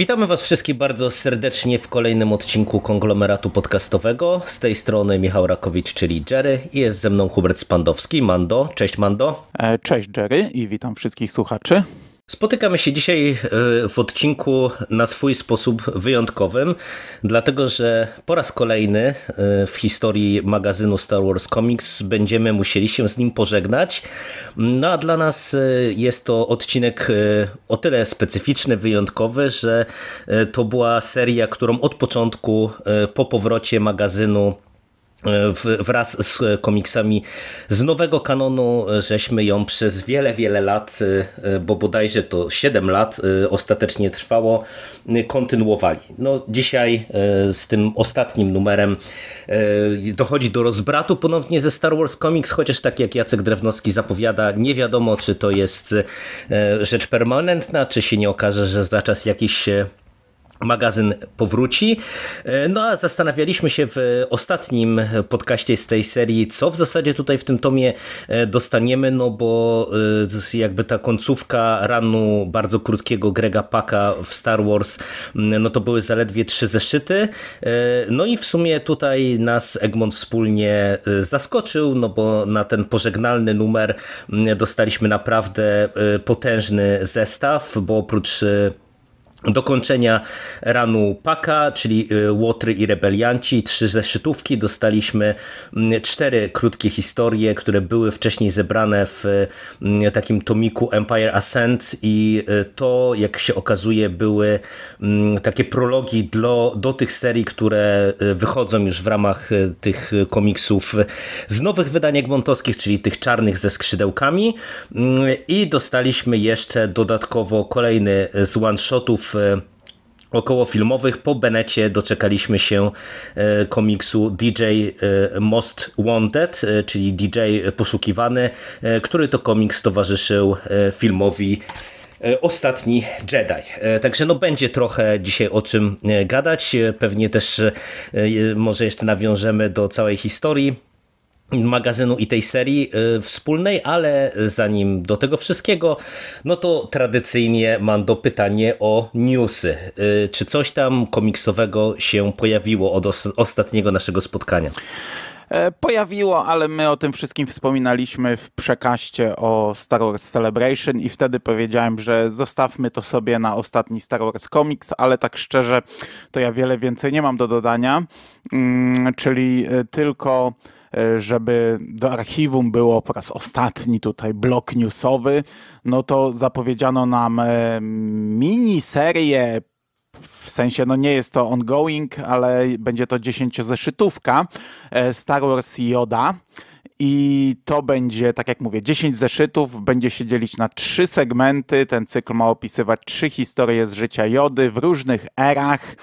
Witamy Was wszystkich bardzo serdecznie w kolejnym odcinku konglomeratu podcastowego. Z tej strony Michał Rakowicz, czyli Jerry, i jest ze mną Hubert Spandowski. Mando, cześć Mando. E, cześć Jerry i witam wszystkich słuchaczy. Spotykamy się dzisiaj e, w odcinku na swój sposób wyjątkowym, dlatego że po raz kolejny e, w historii magazynu Star Wars Comics będziemy musieli się z nim pożegnać. No a dla nas e, jest to odcinek o tyle specyficzny, wyjątkowy, że to była seria, którą od początku po powrocie magazynu E, wraz z e, komiksami z nowego kanonu, e, żeśmy ją przez wiele, wiele lat, bo bodajże to 7 lat ostatecznie trwało, kontynuowali. No dzisiaj z tym ostatnim numerem dochodzi do rozbratu ponownie ze Star Wars Comics, chociaż tak jak Jacek Drewnowski zapowiada, nie wiadomo czy to jest rzecz permanentna, czy się nie okaże, że za czas jakichś magazyn powróci. E, no a zastanawialiśmy się w ostatnim podcaście z tej serii, co w zasadzie tutaj w tym tomie e, dostaniemy, no bo e, jakby ta końcówka ranu bardzo krótkiego Grega Paka w Star Wars, no to były zaledwie trzy zeszyty. No i w sumie tutaj nas Egmont wspólnie zaskoczył, no bo na ten pożegnalny numer dostaliśmy naprawdę potężny zestaw, bo oprócz Dokończenia ranu Paka, czyli y, Łotry i Rebelianci, trzy zeszytówki. Dostaliśmy mm, cztery krótkie historie, które były wcześniej zebrane w mm, takim tomiku Empire Ascent i y, to, jak się okazuje, były mm, takie prologi do, do tych serii, które y, wychodzą już w ramach tych komiksów z nowych wydań egmontowskich, czyli tych czarnych ze skrzydełkami. I dostaliśmy jeszcze dodatkowo kolejny z one-shotów E, okołofilmowych. Po Benecie doczekaliśmy się e, komiksu DJ e, Most Wanted, czyli DJ poszukiwany, który to komiks towarzyszył filmowi Ostatni Jedi. Także no będzie trochę dzisiaj o czym gadać. Pewnie też może jeszcze nawiążemy do całej historii magazynu i tej serii y, wspólnej, ale zanim do tego wszystkiego, no to tradycyjnie mam do pytanie o newsy. Y, czy coś tam komiksowego się pojawiło od ostatniego naszego spotkania? E, pojawiło, ale my o tym wszystkim wspominaliśmy w przekaście o Star Wars Celebration i wtedy powiedziałem, że zostawmy to sobie na ostatni Star Wars Comics, ale tak szczerze to ja wiele więcej nie mam do dodania, mm, czyli y, tylko E, żeby do archiwum było po raz ostatni tutaj blok newsowy, no to zapowiedziano nam e, miniserię w sensie, no nie jest to ongoing, ale będzie to dziesięciozeszytówka e, Star Wars Yoda. I to będzie, tak jak mówię, 10 zeszytów, będzie się dzielić na trzy segmenty. Ten cykl ma opisywać trzy historie z życia Jody w różnych erach.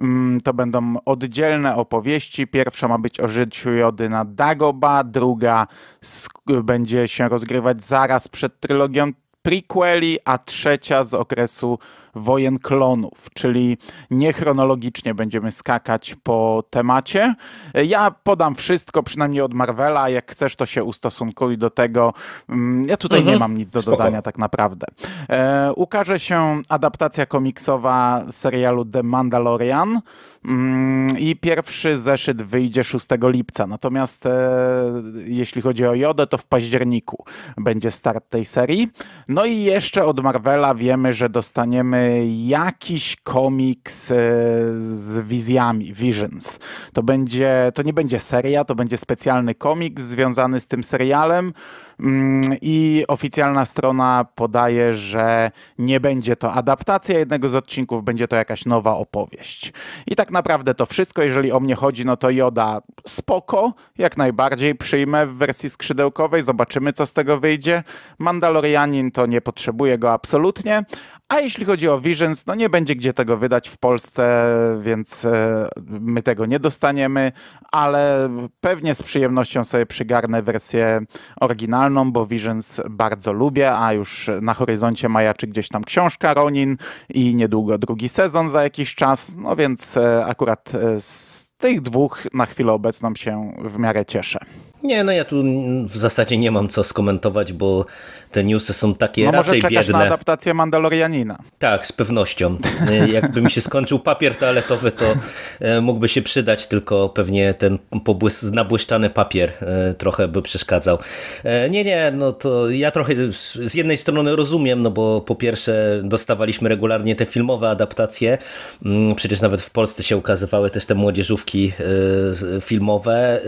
Mm, to będą oddzielne opowieści. Pierwsza ma być o życiu Jody na Dagoba, druga będzie się rozgrywać zaraz przed trylogią prequeli, a trzecia z okresu Wojen Klonów, czyli niechronologicznie będziemy skakać po temacie. Ja podam wszystko, przynajmniej od Marvela, jak chcesz to się ustosunkuj do tego. Mm, ja tutaj mhm. nie mam nic do Spoko. dodania tak naprawdę. E, ukaże się adaptacja komiksowa serialu The Mandalorian mm, i pierwszy zeszyt wyjdzie 6 lipca. Natomiast e, jeśli chodzi o Jodę, to w październiku będzie start tej serii. No i jeszcze od Marvela wiemy, że dostaniemy jakiś komiks e, z wizjami, Visions. To, będzie, to nie będzie seria, to będzie specjalny komiks związany z tym serialem. Mm, I oficjalna strona podaje, że nie będzie to adaptacja jednego z odcinków, będzie to jakaś nowa opowieść. I tak naprawdę to wszystko. Jeżeli o mnie chodzi, no to Joda spoko, jak najbardziej przyjmę w wersji skrzydełkowej, zobaczymy co z tego wyjdzie. Mandalorianin to nie potrzebuje go absolutnie, a jeśli chodzi o Visions, no nie będzie gdzie tego wydać w Polsce, więc e, my tego nie dostaniemy, ale pewnie z przyjemnością sobie przygarnę wersję oryginalną, bo Visions bardzo lubię, a już na horyzoncie majaczy gdzieś tam książka Ronin i niedługo drugi sezon za jakiś czas, no więc e, akurat e, z tych dwóch na chwilę obecną się w miarę cieszę. Nie, no ja tu w zasadzie nie mam co skomentować, bo te newsy są takie no raczej biedne. może na adaptację Mandalorianina. Tak, z pewnością. E, jakby mi się skończył papier toaletowy, to e, mógłby się przydać, tylko pewnie ten nabłyszczany papier e, trochę by przeszkadzał. Nie, nie, no to ja trochę z jednej strony rozumiem, no bo po pierwsze dostawaliśmy regularnie te filmowe adaptacje, mm, przecież nawet w Polsce się ukazywały też te młodzieżówki filmowe.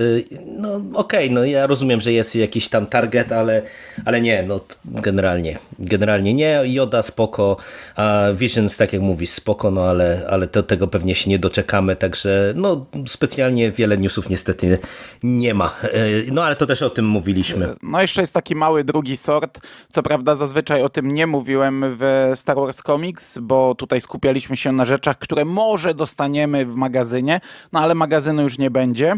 No okej, okay okej, okay, no ja rozumiem, że jest jakiś tam target, ale, ale nie, no generalnie, generalnie nie. Joda spoko, a Visions, tak jak mówi, spoko, no ale, ale do tego pewnie się nie doczekamy, także no specjalnie wiele newsów niestety nie ma. E, no ale to też o tym mówiliśmy. No jeszcze jest taki mały drugi sort, co prawda zazwyczaj o tym nie mówiłem w Star Wars Comics, bo tutaj skupialiśmy się na rzeczach, które może dostaniemy w magazynie, no ale magazynu już nie będzie,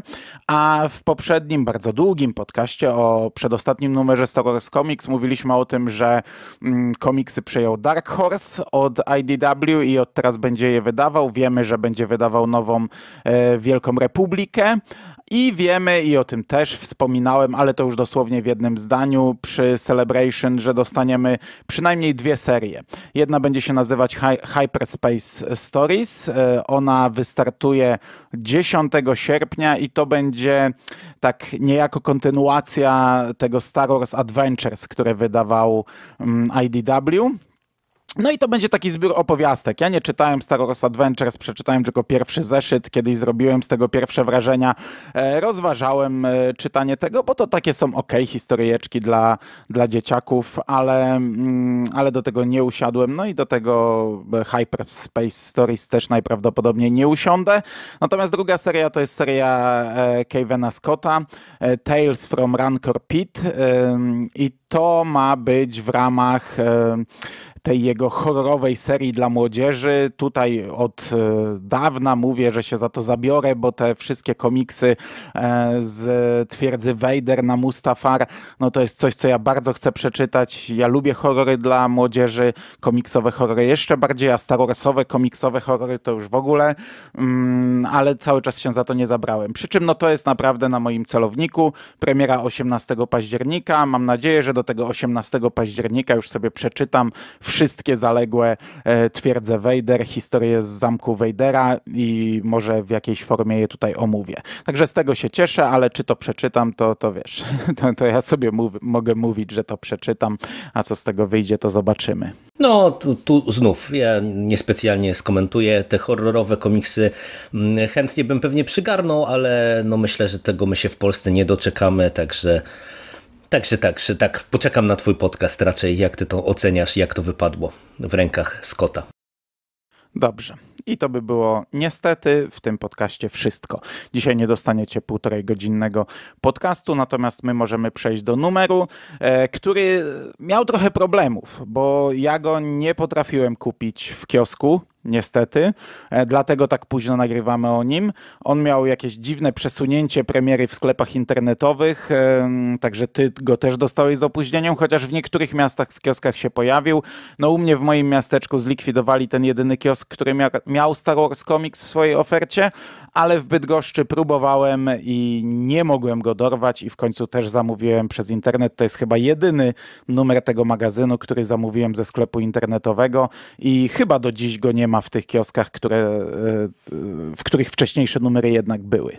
a w poprzednim bardzo długim podcaście o przedostatnim numerze Star Wars Comics mówiliśmy o tym, że mm, komiksy przejął Dark Horse od IDW i od teraz będzie je wydawał. Wiemy, że będzie wydawał nową e, Wielką Republikę, i wiemy, i o tym też wspominałem, ale to już dosłownie w jednym zdaniu przy Celebration, że dostaniemy przynajmniej dwie serie. Jedna będzie się nazywać Hyperspace Stories. E, ona wystartuje 10 sierpnia i to będzie tak niejako kontynuacja tego Star Wars Adventures, które wydawał mm, IDW. No i to będzie taki zbiór opowiastek. Ja nie czytałem Star Wars Adventures, przeczytałem tylko pierwszy zeszyt, kiedyś zrobiłem z tego pierwsze wrażenia. E, rozważałem e, czytanie tego, bo to takie są ok historyjeczki dla, dla dzieciaków, ale, mm, ale do tego nie usiadłem. No i do tego e, Hyperspace Stories też najprawdopodobniej nie usiądę. Natomiast druga seria to jest seria Kevena Scotta, Tales from Rancor Pit i to ma być w ramach tej jego horrorowej serii dla młodzieży. Tutaj od e, dawna mówię, że się za to zabiorę, bo te wszystkie komiksy e, z twierdzy Vader na Mustafar, no to jest coś, co ja bardzo chcę przeczytać. Ja lubię horrory dla młodzieży, komiksowe horrory jeszcze bardziej, a starorsowe komiksowe horrory to już w ogóle, mm, ale cały czas się za to nie zabrałem. Przy czym no to jest naprawdę na moim celowniku. Premiera 18 października. Mam nadzieję, że do tego 18 października już sobie przeczytam w wszystkie zaległe e, twierdze Wejder, historię z zamku Wejdera i może w jakiejś formie je tutaj omówię. Także z tego się cieszę, ale czy to przeczytam, to, to wiesz, to, to ja sobie mów, mogę mówić, że to przeczytam, a co z tego wyjdzie, to zobaczymy. No, tu, tu znów, ja niespecjalnie skomentuję te horrorowe komiksy. Mm, chętnie bym pewnie przygarnął, ale no myślę, że tego my się w Polsce nie doczekamy, także Także tak, że tak, tak. Poczekam na Twój podcast raczej, jak Ty to oceniasz, jak to wypadło w rękach Scotta. Dobrze. I to by było niestety w tym podcaście wszystko. Dzisiaj nie dostaniecie półtorej godzinnego podcastu, natomiast my możemy przejść do numeru, e, który miał trochę problemów, bo ja go nie potrafiłem kupić w kiosku niestety. E, dlatego tak późno nagrywamy o nim. On miał jakieś dziwne przesunięcie premiery w sklepach internetowych, także ty go też dostałeś z opóźnieniem, chociaż w niektórych miastach w kioskach się pojawił. No u mnie w moim miasteczku zlikwidowali ten jedyny kiosk, który miał Star Wars Comics w swojej ofercie, ale w Bydgoszczy próbowałem i nie mogłem go dorwać i w końcu też zamówiłem przez internet. To jest chyba jedyny numer tego magazynu, który zamówiłem ze sklepu internetowego i chyba do dziś go nie ma ma w tych kioskach, które, e, w których wcześniejsze numery jednak były.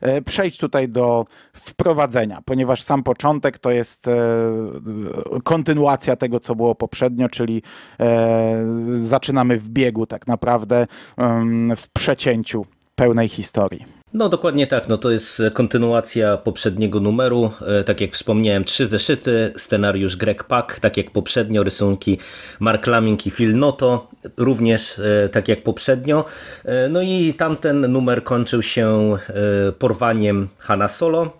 E, przejdź tutaj do wprowadzenia, ponieważ sam początek to jest e, kontynuacja tego, co było poprzednio, czyli zaczynamy w biegu, tak naprawdę, w przecięciu pełnej historii. No dokładnie tak, no to jest kontynuacja poprzedniego numeru. E, tak jak wspomniałem, trzy zeszyty, scenariusz Greg Pak, tak jak poprzednio, rysunki Mark Laming i Phil Noto, również e, tak jak poprzednio. E, no i tamten numer kończył się porwaniem Hanna Solo,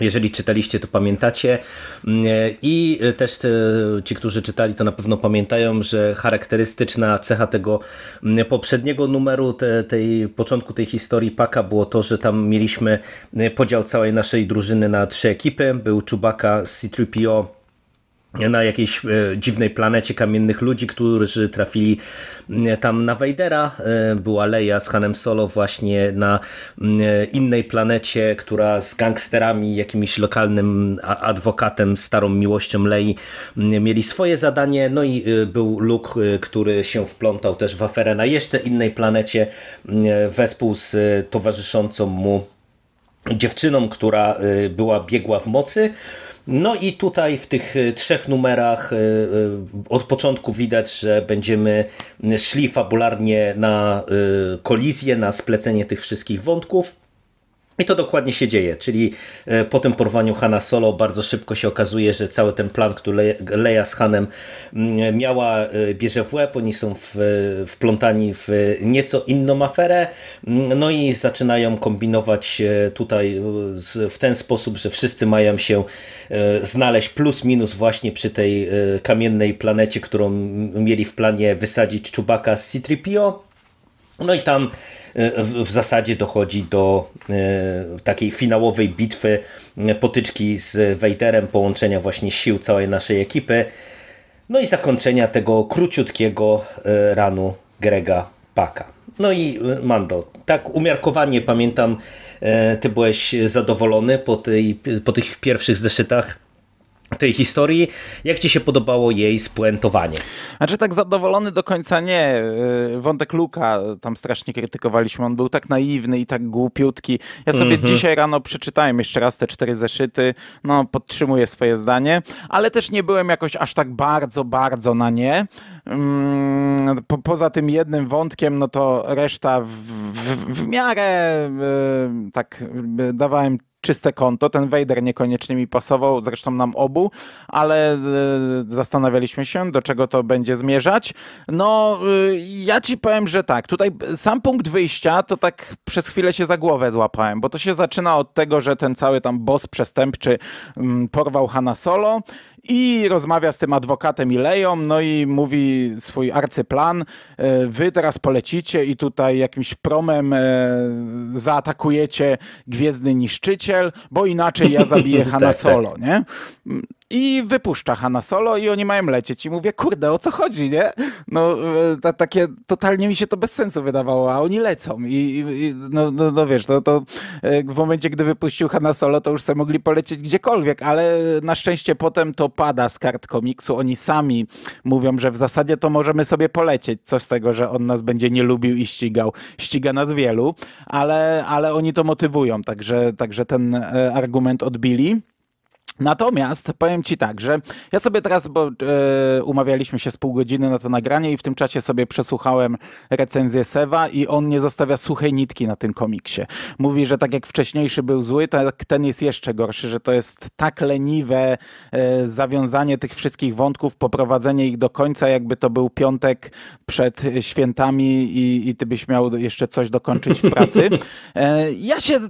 jeżeli czytaliście, to pamiętacie. Mm, e, I e, też ci, którzy czytali, to na pewno pamiętają, że charakterystyczna cecha tego mm, poprzedniego numeru, te, tej początku tej historii Paka było to, że tam mieliśmy e, podział całej naszej drużyny na trzy ekipy. Był Czubaka, C3PO na jakiejś e, dziwnej planecie kamiennych ludzi, którzy trafili mm, tam na Wejdera. E, była Leia z Hanem Solo właśnie na mm, e, innej planecie, która z gangsterami, jakimś lokalnym adwokatem, starą miłością Lei mm, mieli swoje zadanie. No i był Luke, który się wplątał też w aferę na jeszcze innej planecie wespół z towarzyszącą mu dziewczyną, która była biegła w mocy. No i tutaj w tych e, trzech numerach e, e, od początku widać, że będziemy szli fabularnie na kolizję, na splecenie tych wszystkich wątków. I to dokładnie się dzieje, czyli e, po tym porwaniu Hana Solo bardzo szybko się okazuje, że cały ten plan, który Leia z Hanem mm, miała, e, bierze w łeb, oni są w, e, wplątani w nieco inną aferę, mm, no i zaczynają kombinować tutaj w ten sposób, że wszyscy mają się znaleźć plus minus właśnie przy tej kamiennej planecie, którą mieli w planie wysadzić Czubaka z C-3PO no i tam e, w zasadzie dochodzi do e, takiej finałowej bitwy, e, potyczki z Vaderem, połączenia właśnie sił całej naszej ekipy, no i zakończenia tego króciutkiego ranu Grega Paka. No i Mando, tak umiarkowanie pamiętam, ty byłeś zadowolony po, tej, po tych pierwszych zeszytach tej historii. Jak ci się podobało jej spuentowanie? Znaczy tak zadowolony do końca nie. Y, wątek Luka tam strasznie krytykowaliśmy. On był tak naiwny i tak głupiutki. Ja sobie mm -hmm. dzisiaj rano przeczytałem jeszcze raz te cztery zeszyty. No, podtrzymuję swoje zdanie. Ale też nie byłem jakoś aż tak bardzo, bardzo na nie. Mm, po, poza tym jednym wątkiem, no to reszta w, w, w miarę y, tak y, dawałem czyste konto. Ten Vader niekoniecznie mi pasował, zresztą nam obu, ale e, zastanawialiśmy się, do czego to będzie zmierzać. No, e, ja ci powiem, że tak. Tutaj sam punkt wyjścia to tak przez chwilę się za głowę złapałem, bo to się zaczyna od tego, że ten cały tam boss przestępczy mm, porwał Hanna Solo i rozmawia z tym adwokatem leją, no i mówi swój arcyplan. E, wy teraz polecicie i tutaj jakimś promem e, zaatakujecie Gwiezdny Niszczyciel, bo inaczej ja zabiję tak, Hanna tak. Solo, nie? i wypuszcza Hanna Solo i oni mają lecieć i mówię, kurde, o co chodzi, nie? No e, ta, takie, totalnie mi się to bez sensu wydawało, a oni lecą i, i no, no, no, wiesz, no to, to e, w momencie, gdy wypuścił Hanna Solo, to już sobie mogli polecieć gdziekolwiek, ale na szczęście potem to pada z kart komiksu, oni sami mówią, że w zasadzie to możemy sobie polecieć, coś z tego, że on nas będzie nie lubił i ścigał. Ściga nas wielu, ale, ale oni to motywują, także, także ten e, argument odbili. Natomiast powiem Ci tak, że ja sobie teraz, bo e, umawialiśmy się z pół godziny na to nagranie i w tym czasie sobie przesłuchałem recenzję Seva i on nie zostawia suchej nitki na tym komiksie. Mówi, że tak jak wcześniejszy był zły, tak ten jest jeszcze gorszy, że to jest tak leniwe e, zawiązanie tych wszystkich wątków, poprowadzenie ich do końca, jakby to był piątek przed świętami i, i Ty byś miał jeszcze coś dokończyć w pracy. E, ja się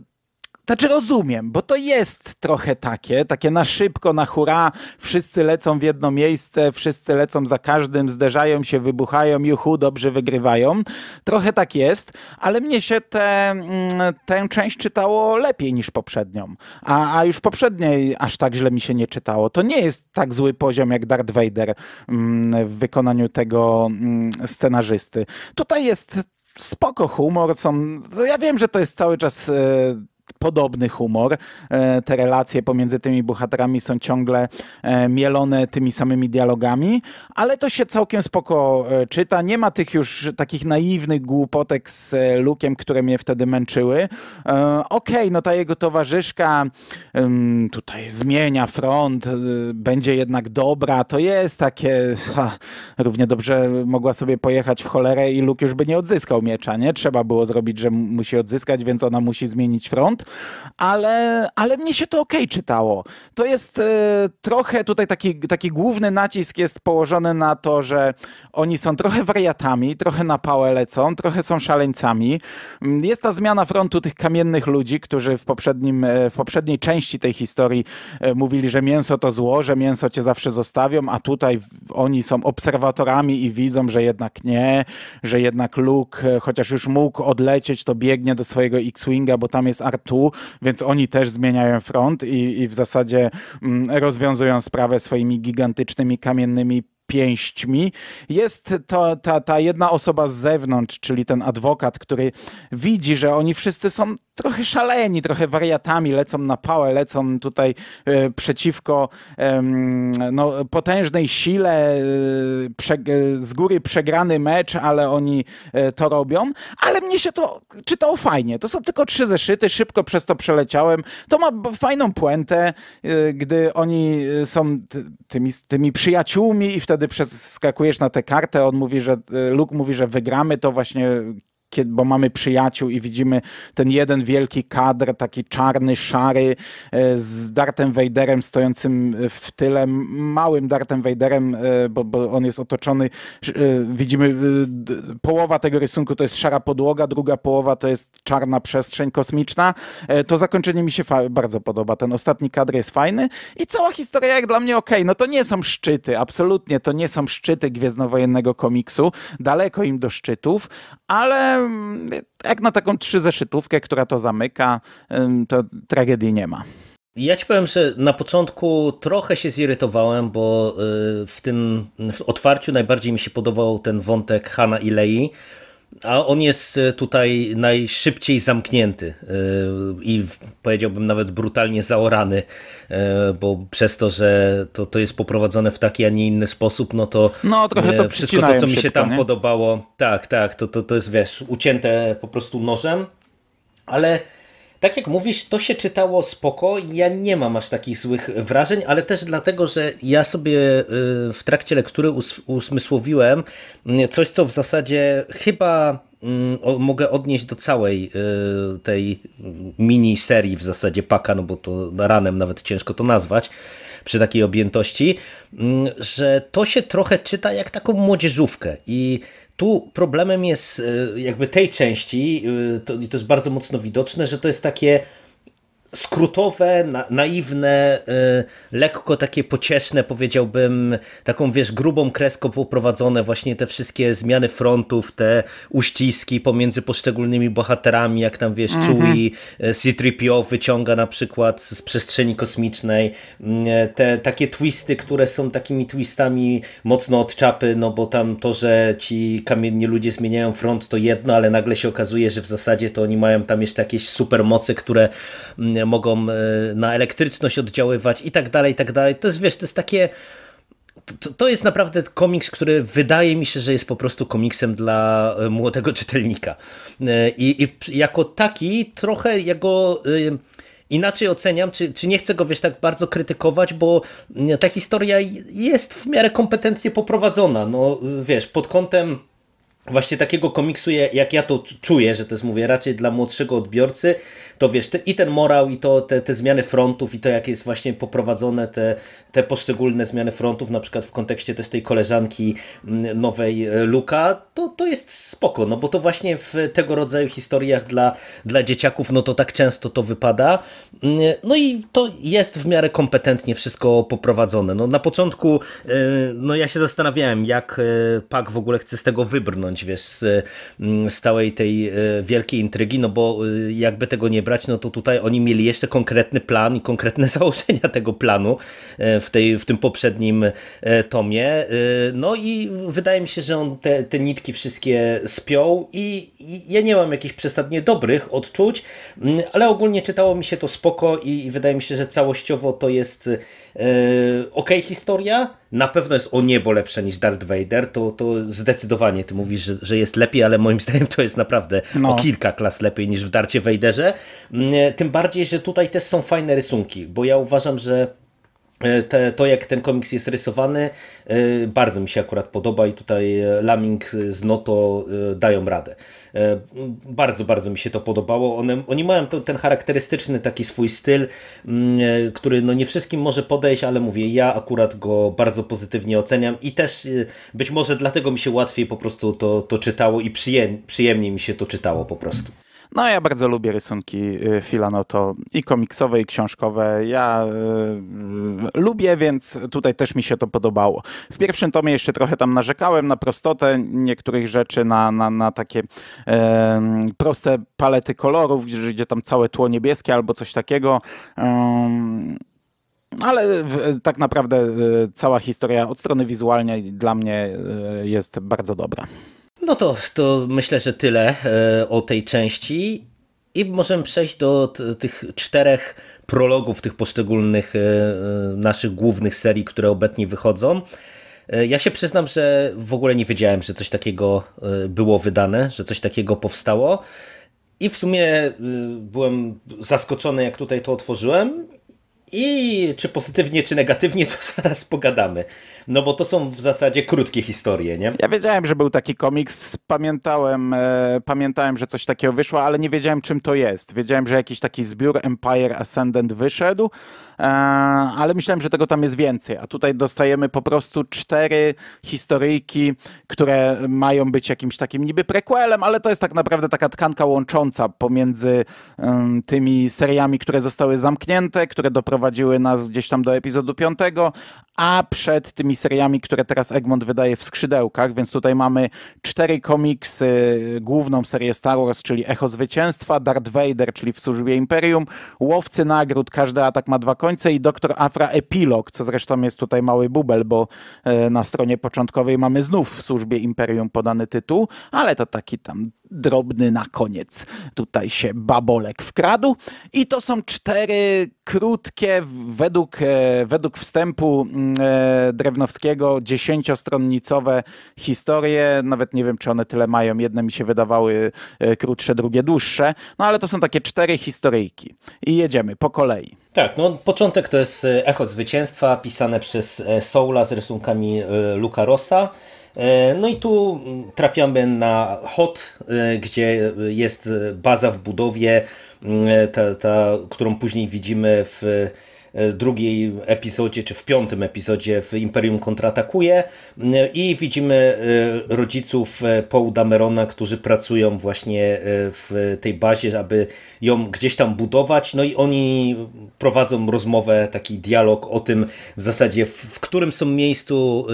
znaczy rozumiem, bo to jest trochę takie, takie na szybko, na hura, wszyscy lecą w jedno miejsce, wszyscy lecą za każdym, zderzają się, wybuchają, juhu, dobrze wygrywają. Trochę tak jest, ale mnie się te, mm, tę część czytało lepiej niż poprzednią. A, a już poprzedniej aż tak źle mi się nie czytało. To nie jest tak zły poziom jak Darth Vader mm, w wykonaniu tego mm, scenarzysty. Tutaj jest spoko humor, są, ja wiem, że to jest cały czas e, podobny humor. E, te relacje pomiędzy tymi bohaterami są ciągle e, mielone tymi samymi dialogami, ale to się całkiem spoko e, czyta. Nie ma tych już takich naiwnych głupotek z Lukiem, które mnie wtedy męczyły. Okej, okay, no ta jego towarzyszka tutaj zmienia front, będzie jednak dobra. To jest takie... Ha, równie dobrze mogła sobie pojechać w cholerę i Luke już by nie odzyskał miecza, nie? Trzeba było zrobić, że musi odzyskać, więc ona musi zmienić front ale, ale mnie się to ok czytało. To jest y, trochę tutaj taki, taki główny nacisk jest położony na to, że oni są trochę wariatami, trochę na pałę lecą, trochę są szaleńcami. Mm, jest ta zmiana frontu tych kamiennych ludzi, którzy w, poprzednim, e, w poprzedniej części tej historii e, mówili, że mięso to zło, że mięso cię zawsze zostawią, a tutaj oni są obserwatorami i widzą, że jednak nie, że jednak Luke, e, chociaż już mógł odlecieć, to biegnie do swojego X-Winga, bo tam jest Artur frontu, więc oni też zmieniają front i, i w zasadzie mm, rozwiązują sprawę swoimi gigantycznymi kamiennymi pięśćmi. Jest to ta, ta jedna osoba z zewnątrz, czyli ten adwokat, który widzi, że oni wszyscy są trochę szaleni, trochę wariatami, lecą na pałę, lecą tutaj y, przeciwko y, no, potężnej sile, y, prze, e, z góry przegrany mecz, ale oni to robią. Ale mnie się to czytało fajnie. To są tylko trzy zeszyty, szybko przez to przeleciałem. To ma fajną puentę, gdy oni są tymi, tymi przyjaciółmi i wtedy wtedy przeskakujesz na tę kartę, on mówi, że e, Luke mówi, że wygramy, to właśnie kiedy, bo mamy przyjaciół i widzimy ten jeden wielki kadr, taki czarny, szary, e, z Dartem Vaderem stojącym w tyle, małym Dartem Vaderem, e, bo, bo on jest otoczony. E, widzimy, połowa tego rysunku to jest szara podłoga, druga połowa to jest czarna przestrzeń kosmiczna. To zakończenie mi się bardzo podoba. Ten ostatni kadr jest fajny i cała historia jak dla mnie ok. No to nie są szczyty, absolutnie to nie są szczyty gwiezdnowojennego komiksu. Daleko im do szczytów, ale jak na taką trzyzeszytówkę, która to zamyka, to tragedii nie ma. Ja ci powiem, że na początku trochę się zirytowałem, bo y, w tym w otwarciu najbardziej mi się podobał ten wątek Hana i Lei, a on jest e, tutaj najszybciej zamknięty e, i powiedziałbym nawet brutalnie zaorany, e, bo przez to, że to, to jest poprowadzone w taki, a nie inny sposób, no to, no, trochę to wszystko to, co mi się tam podobało, tak, tak, to, to, to jest, wiesz, ucięte po prostu nożem, ale tak jak mówisz, to się czytało spoko. Ja nie mam aż takich złych wrażeń, ale też dlatego, że ja sobie y, w trakcie lektury us usmysłowiłem mm, coś, co w zasadzie chyba mm, mogę odnieść do całej y, tej miniserii w zasadzie Paka, no bo to ranem nawet ciężko to nazwać przy takiej objętości, mm, że to się trochę czyta jak taką młodzieżówkę i tu problemem jest y, jakby tej części, y, to, i to jest bardzo mocno widoczne, że to jest takie skrótowe, na, naiwne, y, lekko takie pocieszne, powiedziałbym, taką wiesz, grubą kreską poprowadzone właśnie te wszystkie zmiany frontów, te uściski pomiędzy poszczególnymi bohaterami, jak tam wiesz, mhm. Chewie, y, C-3PO wyciąga na przykład z przestrzeni kosmicznej, mm, y, te takie twisty, które są takimi twistami mocno od czapy, no bo tam to, że ci kamienni ludzie zmieniają front to jedno, ale nagle się okazuje, że w zasadzie to oni mają tam jeszcze jakieś supermoce, które mm, mogą e, na elektryczność oddziaływać i tak dalej, i tak dalej. To jest, wiesz, to jest takie... To, to, jest naprawdę komiks, który wydaje mi się, że jest po prostu komiksem dla e, młodego czytelnika. E, I, i jako taki trochę jego inaczej oceniam, czy, czy nie chcę go wiesz tak bardzo krytykować, bo ta historia jest w miarę kompetentnie poprowadzona. No wiesz, pod kątem właśnie takiego komiksu, jak ja to czuję, że to jest, mówię, raczej dla młodszego odbiorcy, to wiesz, te, i ten morał, i to, te, te zmiany frontów, i to, jak jest właśnie poprowadzone te, te poszczególne zmiany frontów, na przykład w kontekście też tej koleżanki mm, nowej e, Luka, to, to jest spoko, no bo to właśnie w tego rodzaju historiach dla, dla dzieciaków, no to tak często to wypada. Mm, no i to jest w miarę kompetentnie wszystko poprowadzone. No na początku, e, no ja się zastanawiałem, jak e, Pak w ogóle chce z tego wybrnąć, wyciągnąć wiesz, z, mm, z całej tej e, wielkiej intrygi, no bo e, jakby tego nie brać, no to tutaj oni mieli jeszcze konkretny plan i konkretne założenia tego planu e, w, tej, w tym poprzednim tomie. No i wydaje mi się, że on te, te nitki wszystkie spiął i, i ja nie mam jakichś przesadnie dobrych odczuć, mm, ale ogólnie czytało mi się to spoko i, i wydaje mi się, że całościowo to jest E, ok, historia, na pewno jest o niebo lepsze niż Darth Vader, to, to zdecydowanie ty mówisz, że, że jest lepiej, ale moim zdaniem to jest naprawdę no. o kilka klas lepiej niż w Darcie Vaderze. Mm, e, tym bardziej, że tutaj też są fajne rysunki, bo ja uważam, że e, te, to, jak ten komiks jest rysowany, bardzo mi się akurat podoba i tutaj Laming z Noto dają radę. E, bardzo, bardzo mi się to podobało. One, oni mają to, ten charakterystyczny taki swój styl, mm, e, który no nie wszystkim może podejść, ale mówię, ja akurat go bardzo pozytywnie oceniam i też e, być może dlatego mi się łatwiej po prostu to, to czytało i przyjemniej mi się to czytało po prostu. No ja bardzo lubię rysunki y, Filanoto i komiksowe, i książkowe. Ja y, lubię, więc tutaj też mi się to podobało. W pierwszym tomie jeszcze trochę tam narzekałem na prostotę niektórych rzeczy, na, na, na takie y, proste palety kolorów, gdzie, gdzie tam całe tło niebieskie albo coś takiego. ale tak naprawdę y, cała historia od strony wizualnej dla mnie y, jest bardzo dobra. No to, to myślę, że tyle e, o tej części i możemy przejść do tych czterech prologów tych poszczególnych e, e, naszych głównych serii, które obecnie wychodzą. Ja się przyznam, że w ogóle nie wiedziałem, że coś takiego było wydane, że coś takiego powstało. I w sumie byłem zaskoczony, jak tutaj to otworzyłem i czy pozytywnie, czy negatywnie, to zaraz pogadamy. No bo to są w zasadzie krótkie historie, nie? Ja wiedziałem, że był taki komiks, pamiętałem, e, pamiętałem, że coś takiego wyszło, ale nie wiedziałem czym to jest. Wiedziałem, że jakiś taki zbiór Empire Ascendant wyszedł, E, ale myślałem, że tego tam jest więcej. A tutaj dostajemy po prostu cztery historyjki, które mają być jakimś takim niby prequelem, ale to jest tak naprawdę taka tkanka łącząca pomiędzy tymi seriami, które zostały zamknięte, które doprowadziły nas gdzieś tam do epizodu piątego, a przed tymi seriami, które teraz Egmont wydaje w skrzydełkach, więc tutaj mamy cztery komiksy, główną serię Star Wars, czyli Echo Zwycięstwa, Darth Vader, czyli W służbie Imperium, Łowcy Nagród, każdy atak ma dwa końce i Doktor Afra Epilog, co zresztą jest tutaj mały bubel, bo e, na stronie początkowej mamy znów W służbie Imperium podany tytuł, ale to taki tam drobny na koniec tutaj się babolek wkradł. I to są cztery krótkie, według, e, według wstępu mm, e, Drewnowskiego, dziesięciostronnicowe historie. Nawet nie wiem, czy one tyle mają. Jedne mi się wydawały e, krótsze, drugie dłuższe. No ale to są takie cztery historyjki. I jedziemy po kolei. Tak, no początek to jest Echo Zwycięstwa, pisane przez Soula z rysunkami Luca Rossa. No i tu mm, trafiamy na hot, gdzie jest baza w budowie, E, ta, ta którą później widzimy w E, drugiej epizodzie, czy w piątym epizodzie w Imperium kontratakuje e, i widzimy e, rodziców Paul Damerona, którzy pracują właśnie w tej bazie, aby ją gdzieś tam budować, no i oni prowadzą rozmowę, taki dialog o tym w zasadzie, w, w którym są miejscu,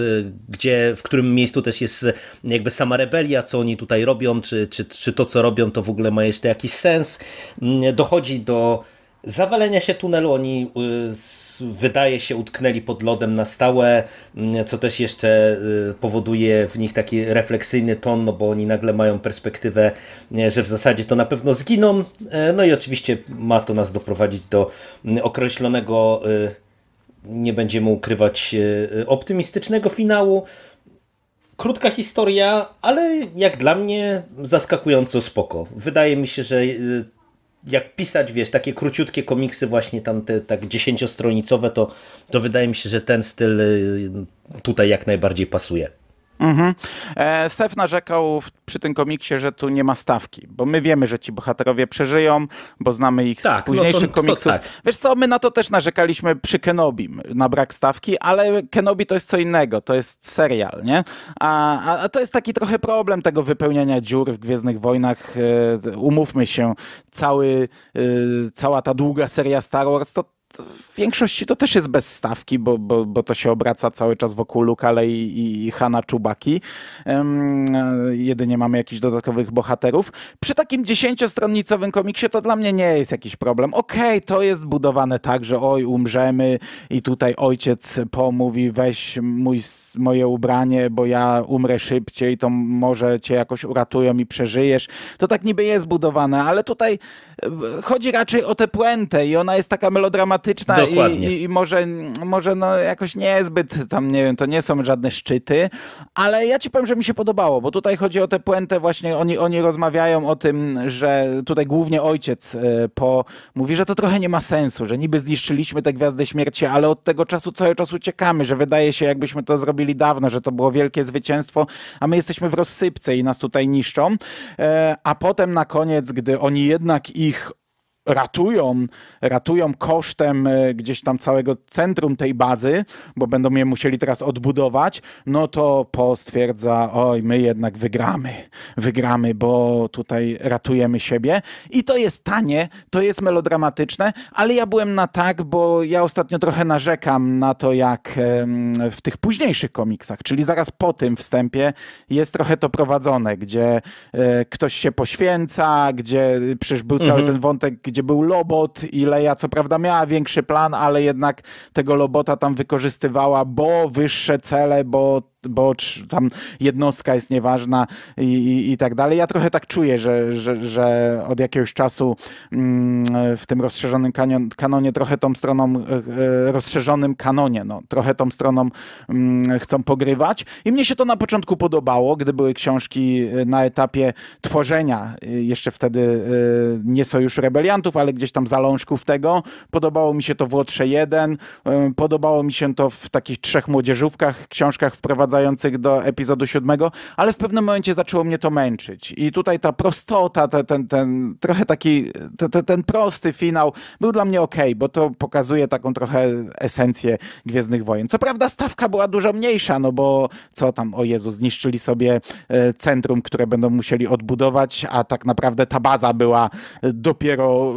gdzie, w którym miejscu też jest jakby sama rebelia, co oni tutaj robią, czy, czy, czy to, co robią, to w ogóle ma jeszcze jakiś sens. Dochodzi do zawalenia się tunelu oni y, wydaje się utknęli pod lodem na stałe, mm, co też jeszcze y, powoduje w nich taki refleksyjny ton, no bo oni nagle mają perspektywę, że w zasadzie to na pewno zginą. E, no i oczywiście ma to nas doprowadzić do mm, określonego, y, nie będziemy ukrywać, optymistycznego finału. Krótka historia, ale jak dla mnie zaskakująco spoko. Wydaje mi się, że jak pisać, wiesz, takie króciutkie komiksy, właśnie tam te tak dziesięciostronicowe, to, to wydaje mi się, że ten styl y, tutaj jak najbardziej pasuje. Mhm. E, Sef narzekał w, przy tym komiksie, że tu nie ma stawki, bo my wiemy, że ci bohaterowie przeżyją, bo znamy ich tak, z późniejszych no to, komiksów. To tak. Wiesz co, my na to też narzekaliśmy przy Kenobim, na brak stawki, ale Kenobi to jest co innego, to jest serial, nie? A, a, a to jest taki trochę problem tego wypełniania dziur w Gwiezdnych Wojnach. E, umówmy się, cały, e, cała ta długa seria Star Wars to w większości to też jest bez stawki, bo, bo, bo to się obraca cały czas wokół Lukale i, i Hana Czubaki. Um, jedynie mamy jakichś dodatkowych bohaterów. Przy takim dziesięciostronnicowym komiksie to dla mnie nie jest jakiś problem. Okej, okay, to jest budowane tak, że oj, umrzemy i tutaj ojciec pomówi, weź mój, moje ubranie, bo ja umrę szybciej, to może cię jakoś uratują i przeżyjesz. To tak niby jest budowane, ale tutaj e, chodzi raczej o tę puentę i ona jest taka melodramatyczna klimatyczna i, i, może, może no jakoś niezbyt tam, nie wiem, to nie są żadne szczyty, ale ja ci powiem, że mi się podobało, bo tutaj chodzi o tę puentę właśnie, oni, oni rozmawiają o tym, że tutaj głównie ojciec e, po, mówi, że to trochę nie ma sensu, że niby zniszczyliśmy tę Gwiazdę Śmierci, ale od tego czasu cały czas uciekamy, że wydaje się jakbyśmy to zrobili dawno, że to było wielkie zwycięstwo, a my jesteśmy w rozsypce i nas tutaj niszczą, e, a potem na koniec, gdy oni jednak ich ratują, ratują kosztem e, gdzieś tam całego centrum tej bazy, bo będą je musieli teraz odbudować, no to Po stwierdza, oj, my jednak wygramy, wygramy, bo tutaj ratujemy siebie. I to jest tanie, to jest melodramatyczne, ale ja byłem na tak, bo ja ostatnio trochę narzekam na to, jak w tych późniejszych komiksach, czyli zaraz po tym wstępie jest trochę to prowadzone, gdzie e, ktoś się poświęca, gdzie e, przecież był cały mhm. ten wątek, gdzie gdzie był Lobot i Leia co prawda miała większy plan, ale jednak tego Lobota tam wykorzystywała, bo wyższe cele, bo bo tam jednostka jest nieważna i, i, i, tak dalej. Ja trochę tak czuję, że, że, że od jakiegoś czasu mm, w tym rozszerzonym kanion, kanonie, trochę tą stroną, e, e, rozszerzonym kanonie, no, trochę tą stroną mm, chcą pogrywać. I mnie się to na początku podobało, gdy były książki e, na etapie tworzenia, jeszcze wtedy nie Sojuszu Rebeliantów, ale gdzieś tam zalążków tego. Podobało mi się to w Łotrze 1, podobało mi się to w takich trzech młodzieżówkach, książkach wprowadzających doprowadzających do epizodu siódmego, ale w pewnym momencie zaczęło mnie to męczyć. I tutaj ta prostota, ten, ten, ten trochę taki, ten, ten prosty finał był dla mnie ok, bo to pokazuje taką trochę esencję Gwiezdnych Wojen. Co prawda stawka była dużo mniejsza, no bo co tam, o Jezu, zniszczyli sobie e, centrum, które będą musieli odbudować, a tak naprawdę ta baza była e, dopiero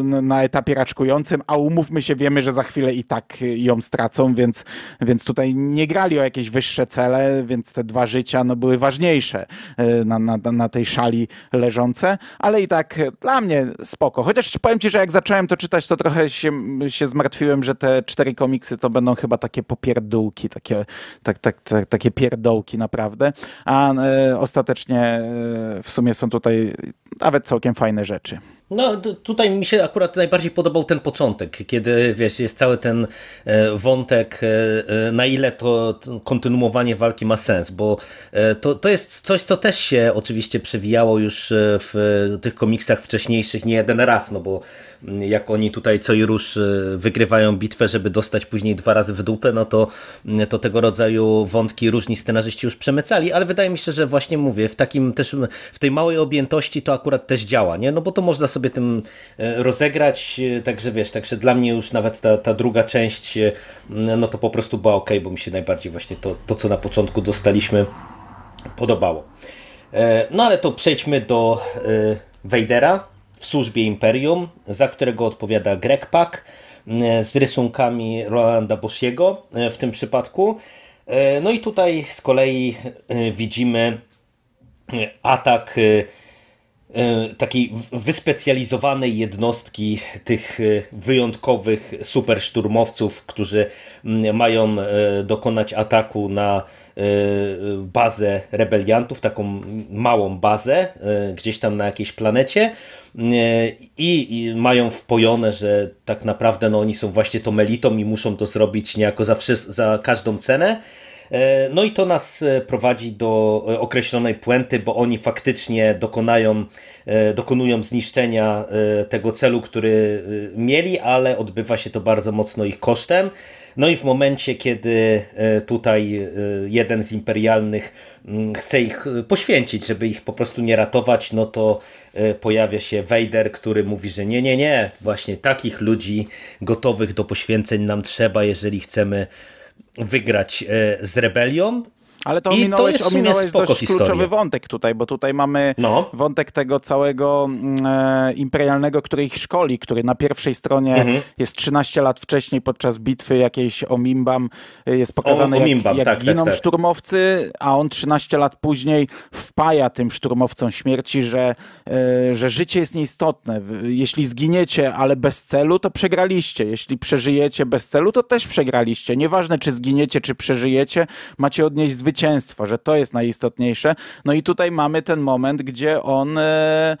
e, na etapie raczkującym, a umówmy się, wiemy, że za chwilę i tak ją stracą, więc, więc tutaj nie grali o jakieś wyższe cele, więc te dwa życia no, były ważniejsze e, na, na, na tej szali leżące, ale i tak e, dla mnie spoko. Chociaż powiem ci, że jak zacząłem to czytać, to trochę się, się zmartwiłem, że te cztery komiksy to będą chyba takie popierdółki, takie, tak, tak, tak takie pierdołki naprawdę, a e, ostatecznie w sumie są tutaj nawet całkiem fajne rzeczy. No, tutaj mi się akurat najbardziej podobał ten początek, kiedy wiesz, jest cały ten e, wątek, e, e, na ile to kontynuowanie walki ma sens, bo to, to jest coś, co też się oczywiście przewijało już w tych komiksach wcześniejszych nie jeden raz, no bo jak oni tutaj co i rusz y, wygrywają bitwę, żeby dostać później dwa razy w dupę, no to, y, to tego rodzaju wątki różni scenarzyści już przemycali, ale wydaje mi się, że właśnie mówię, w takim też, w tej małej objętości to akurat też działa, nie? No bo to można sobie tym e, rozegrać, e, także wiesz, także dla mnie już nawet ta, ta druga część, e, no to po prostu była ok, bo mi się najbardziej właśnie to, to co na początku dostaliśmy podobało. No ale to przejdźmy do Wejdera w służbie Imperium, za którego odpowiada Greg Pak e, z rysunkami Rolanda Boschiego e, w tym przypadku. E, no i tutaj z kolei widzimy atak E, takiej wyspecjalizowanej jednostki tych e, wyjątkowych superszturmowców, którzy mają e, dokonać ataku na bazę rebeliantów, taką małą bazę gdzieś tam na jakiejś planecie i mają wpojone, że tak naprawdę no, oni są właśnie tą elitą i muszą to zrobić niejako za, za każdą cenę. E, no i to nas e, prowadzi do e, określonej puenty, bo oni faktycznie dokonają, dokonują zniszczenia tego celu, który mieli, ale odbywa się to bardzo mocno ich kosztem. No i w momencie, kiedy tutaj jeden z imperialnych mm, chce ich poświęcić, żeby ich po prostu nie ratować, no to pojawia się Vader, który mówi, że nie, nie, nie, właśnie takich ludzi gotowych do poświęceń nam trzeba, jeżeli chcemy wygrać e, z Rebelią ale to ominąłeś, to jest ominąłeś spoko dość historia. kluczowy wątek tutaj, bo tutaj mamy no. wątek tego całego mm, e, imperialnego, który ich szkoli, który na pierwszej stronie mhm. jest 13 lat wcześniej podczas bitwy jakiejś o Mimbam, e, jest pokazany o, o Mimbam, jak, jak tak, giną tak, tak. szturmowcy, a on 13 lat później wpaja tym szturmowcom śmierci, że, e, że życie jest nieistotne. Jeśli zginiecie, ale bez celu, to przegraliście. Jeśli przeżyjecie bez celu, to też przegraliście. Nieważne, czy zginiecie, czy przeżyjecie, macie odnieść zwycięstwo zwycięstwa, że to jest najistotniejsze. No i tutaj mamy ten moment, gdzie on e,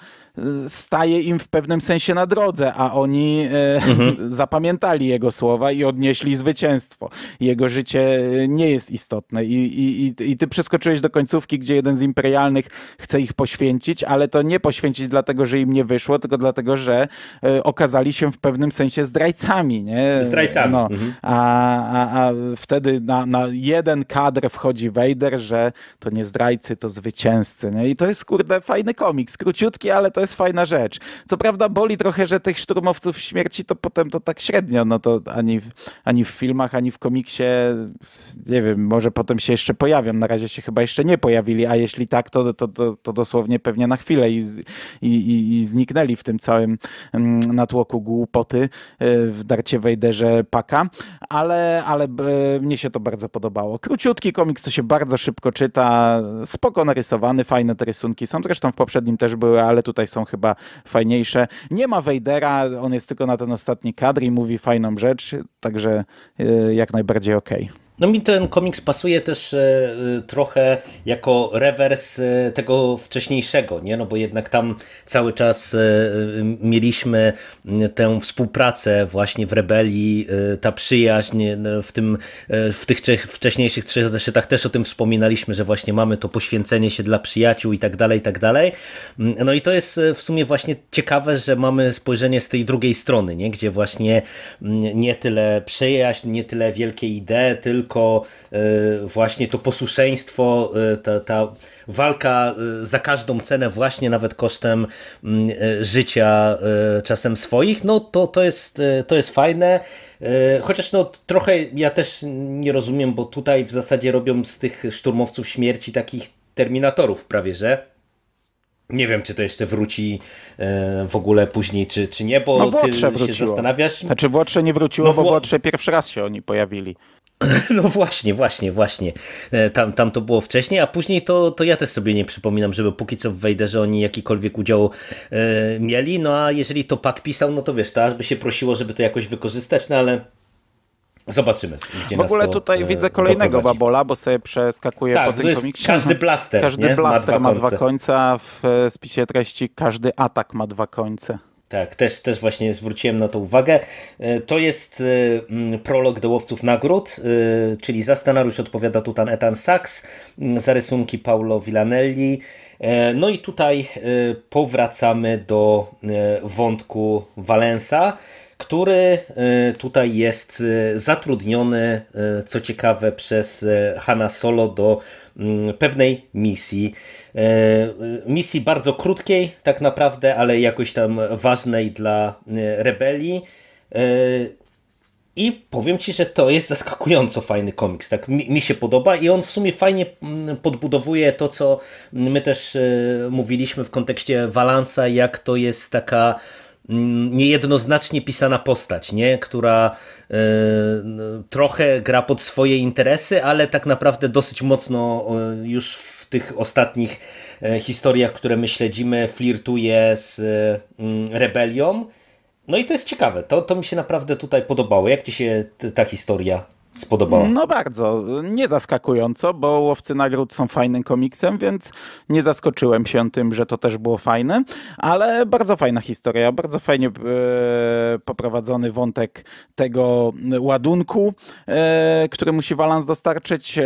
staje im w pewnym sensie na drodze, a oni e, mhm. zapamiętali jego słowa i odnieśli zwycięstwo. Jego życie e, nie jest istotne. I, i, I ty przeskoczyłeś do końcówki, gdzie jeden z imperialnych chce ich poświęcić, ale to nie poświęcić dlatego, że im nie wyszło, tylko dlatego, że e, okazali się w pewnym sensie zdrajcami. Nie? Zdrajcami. No. Mhm. A, a, a wtedy na, na jeden kadr wchodzi Vader, że to nie zdrajcy, to zwycięzcy. Nie? I to jest, kurde, fajny komiks. Króciutki, ale to to jest fajna rzecz. Co prawda boli trochę, że tych szturmowców śmierci to potem to tak średnio, no to ani, w, ani w filmach, ani w komiksie, nie wiem, może potem się jeszcze pojawią. Na razie się chyba jeszcze nie pojawili, a jeśli tak, to, to, to, to dosłownie pewnie na chwilę i, i, i zniknęli w tym całym mm, natłoku głupoty y, w Darcie Wejderze Paka, ale, ale y, mnie się to bardzo podobało. Króciutki komiks, to się bardzo szybko czyta, spoko narysowany, fajne te rysunki są. Zresztą w poprzednim też były, ale tutaj są chyba fajniejsze. Nie ma Wejdera, on jest tylko na ten ostatni kadr i mówi fajną rzecz, także y, jak najbardziej okej. Okay. No mi ten komiks pasuje też e, e, trochę jako rewers e, tego wcześniejszego, nie? No bo jednak tam cały czas mieliśmy mm, tę współpracę właśnie w Rebelii, ta przyjaźń no, w tym, w tych trzech, wcześniejszych trzech zeszytach też o tym wspominaliśmy, że właśnie mamy to poświęcenie się dla przyjaciół i tak dalej, i tak dalej. Mm, no i to jest w sumie właśnie ciekawe, że mamy spojrzenie z tej drugiej strony, nie? Gdzie właśnie mm, nie tyle przyjaźń, nie tyle wielkie idee, tylko tylko e, właśnie to posłuszeństwo, e, ta, ta walka e, za każdą cenę, właśnie nawet kosztem mm, życia czasem swoich, no to, to, jest, to jest fajne. Chociaż no trochę ja też nie rozumiem, bo tutaj w zasadzie robią z tych szturmowców śmierci takich terminatorów prawie, że. Nie wiem, czy to jeszcze wróci e, w ogóle później, czy, czy nie, bo no, ty się wróciło. zastanawiasz. Znaczy Łotrze nie wróciło, no, bo Łotrze pierwszy raz się oni pojawili. No właśnie, właśnie, właśnie. E, tam, tam to było wcześniej, a później to, to ja też sobie nie przypominam, żeby póki co w Wejderze oni jakikolwiek udział e, mieli. No a jeżeli to Pak pisał, no to wiesz, to aż by się prosiło, żeby to jakoś wykorzystać, no ale Zobaczymy. Gdzie w ogóle tutaj e, widzę kolejnego doprowadzi. babola, bo sobie przeskakuję tak, po tym komiksie. Każdy mhm. blaster. Każdy nie? blaster ma dwa, ma dwa końce. końca. W e, spisie treści każdy atak ma dwa końce. Tak, też, też właśnie zwróciłem na to uwagę. E, to jest e, prolog do Łowców Nagród, e, czyli za scenariusz odpowiada tutaj Ethan Sachs, za rysunki Paulo Villanelli. No i tutaj powracamy do wątku Valensa, który tutaj jest zatrudniony, co ciekawe, przez Hanna Solo do pewnej misji E, e, misji bardzo krótkiej tak naprawdę, ale jakoś tam ważnej dla e, rebelii. I powiem Ci, że to jest zaskakująco fajny komiks. Tak mi, mi, się podoba i on w sumie fajnie mm, podbudowuje to, co my też mówiliśmy w kontekście Valansa, jak to jest taka mm, niejednoznacznie pisana postać, nie? która y, trochę gra pod swoje interesy, ale tak naprawdę dosyć mocno już tych ostatnich e, historiach, które my śledzimy, flirtuje z e, mm, rebelią. No i to jest ciekawe, to, to mi się naprawdę tutaj podobało. Jak ci się ta historia spodobała? No bardzo, nie zaskakująco, bo Łowcy Nagród są fajnym komiksem, więc nie zaskoczyłem się tym, że to też było fajne, ale bardzo fajna historia, bardzo fajnie e, poprowadzony wątek tego ładunku, e, który musi Walans dostarczyć, e,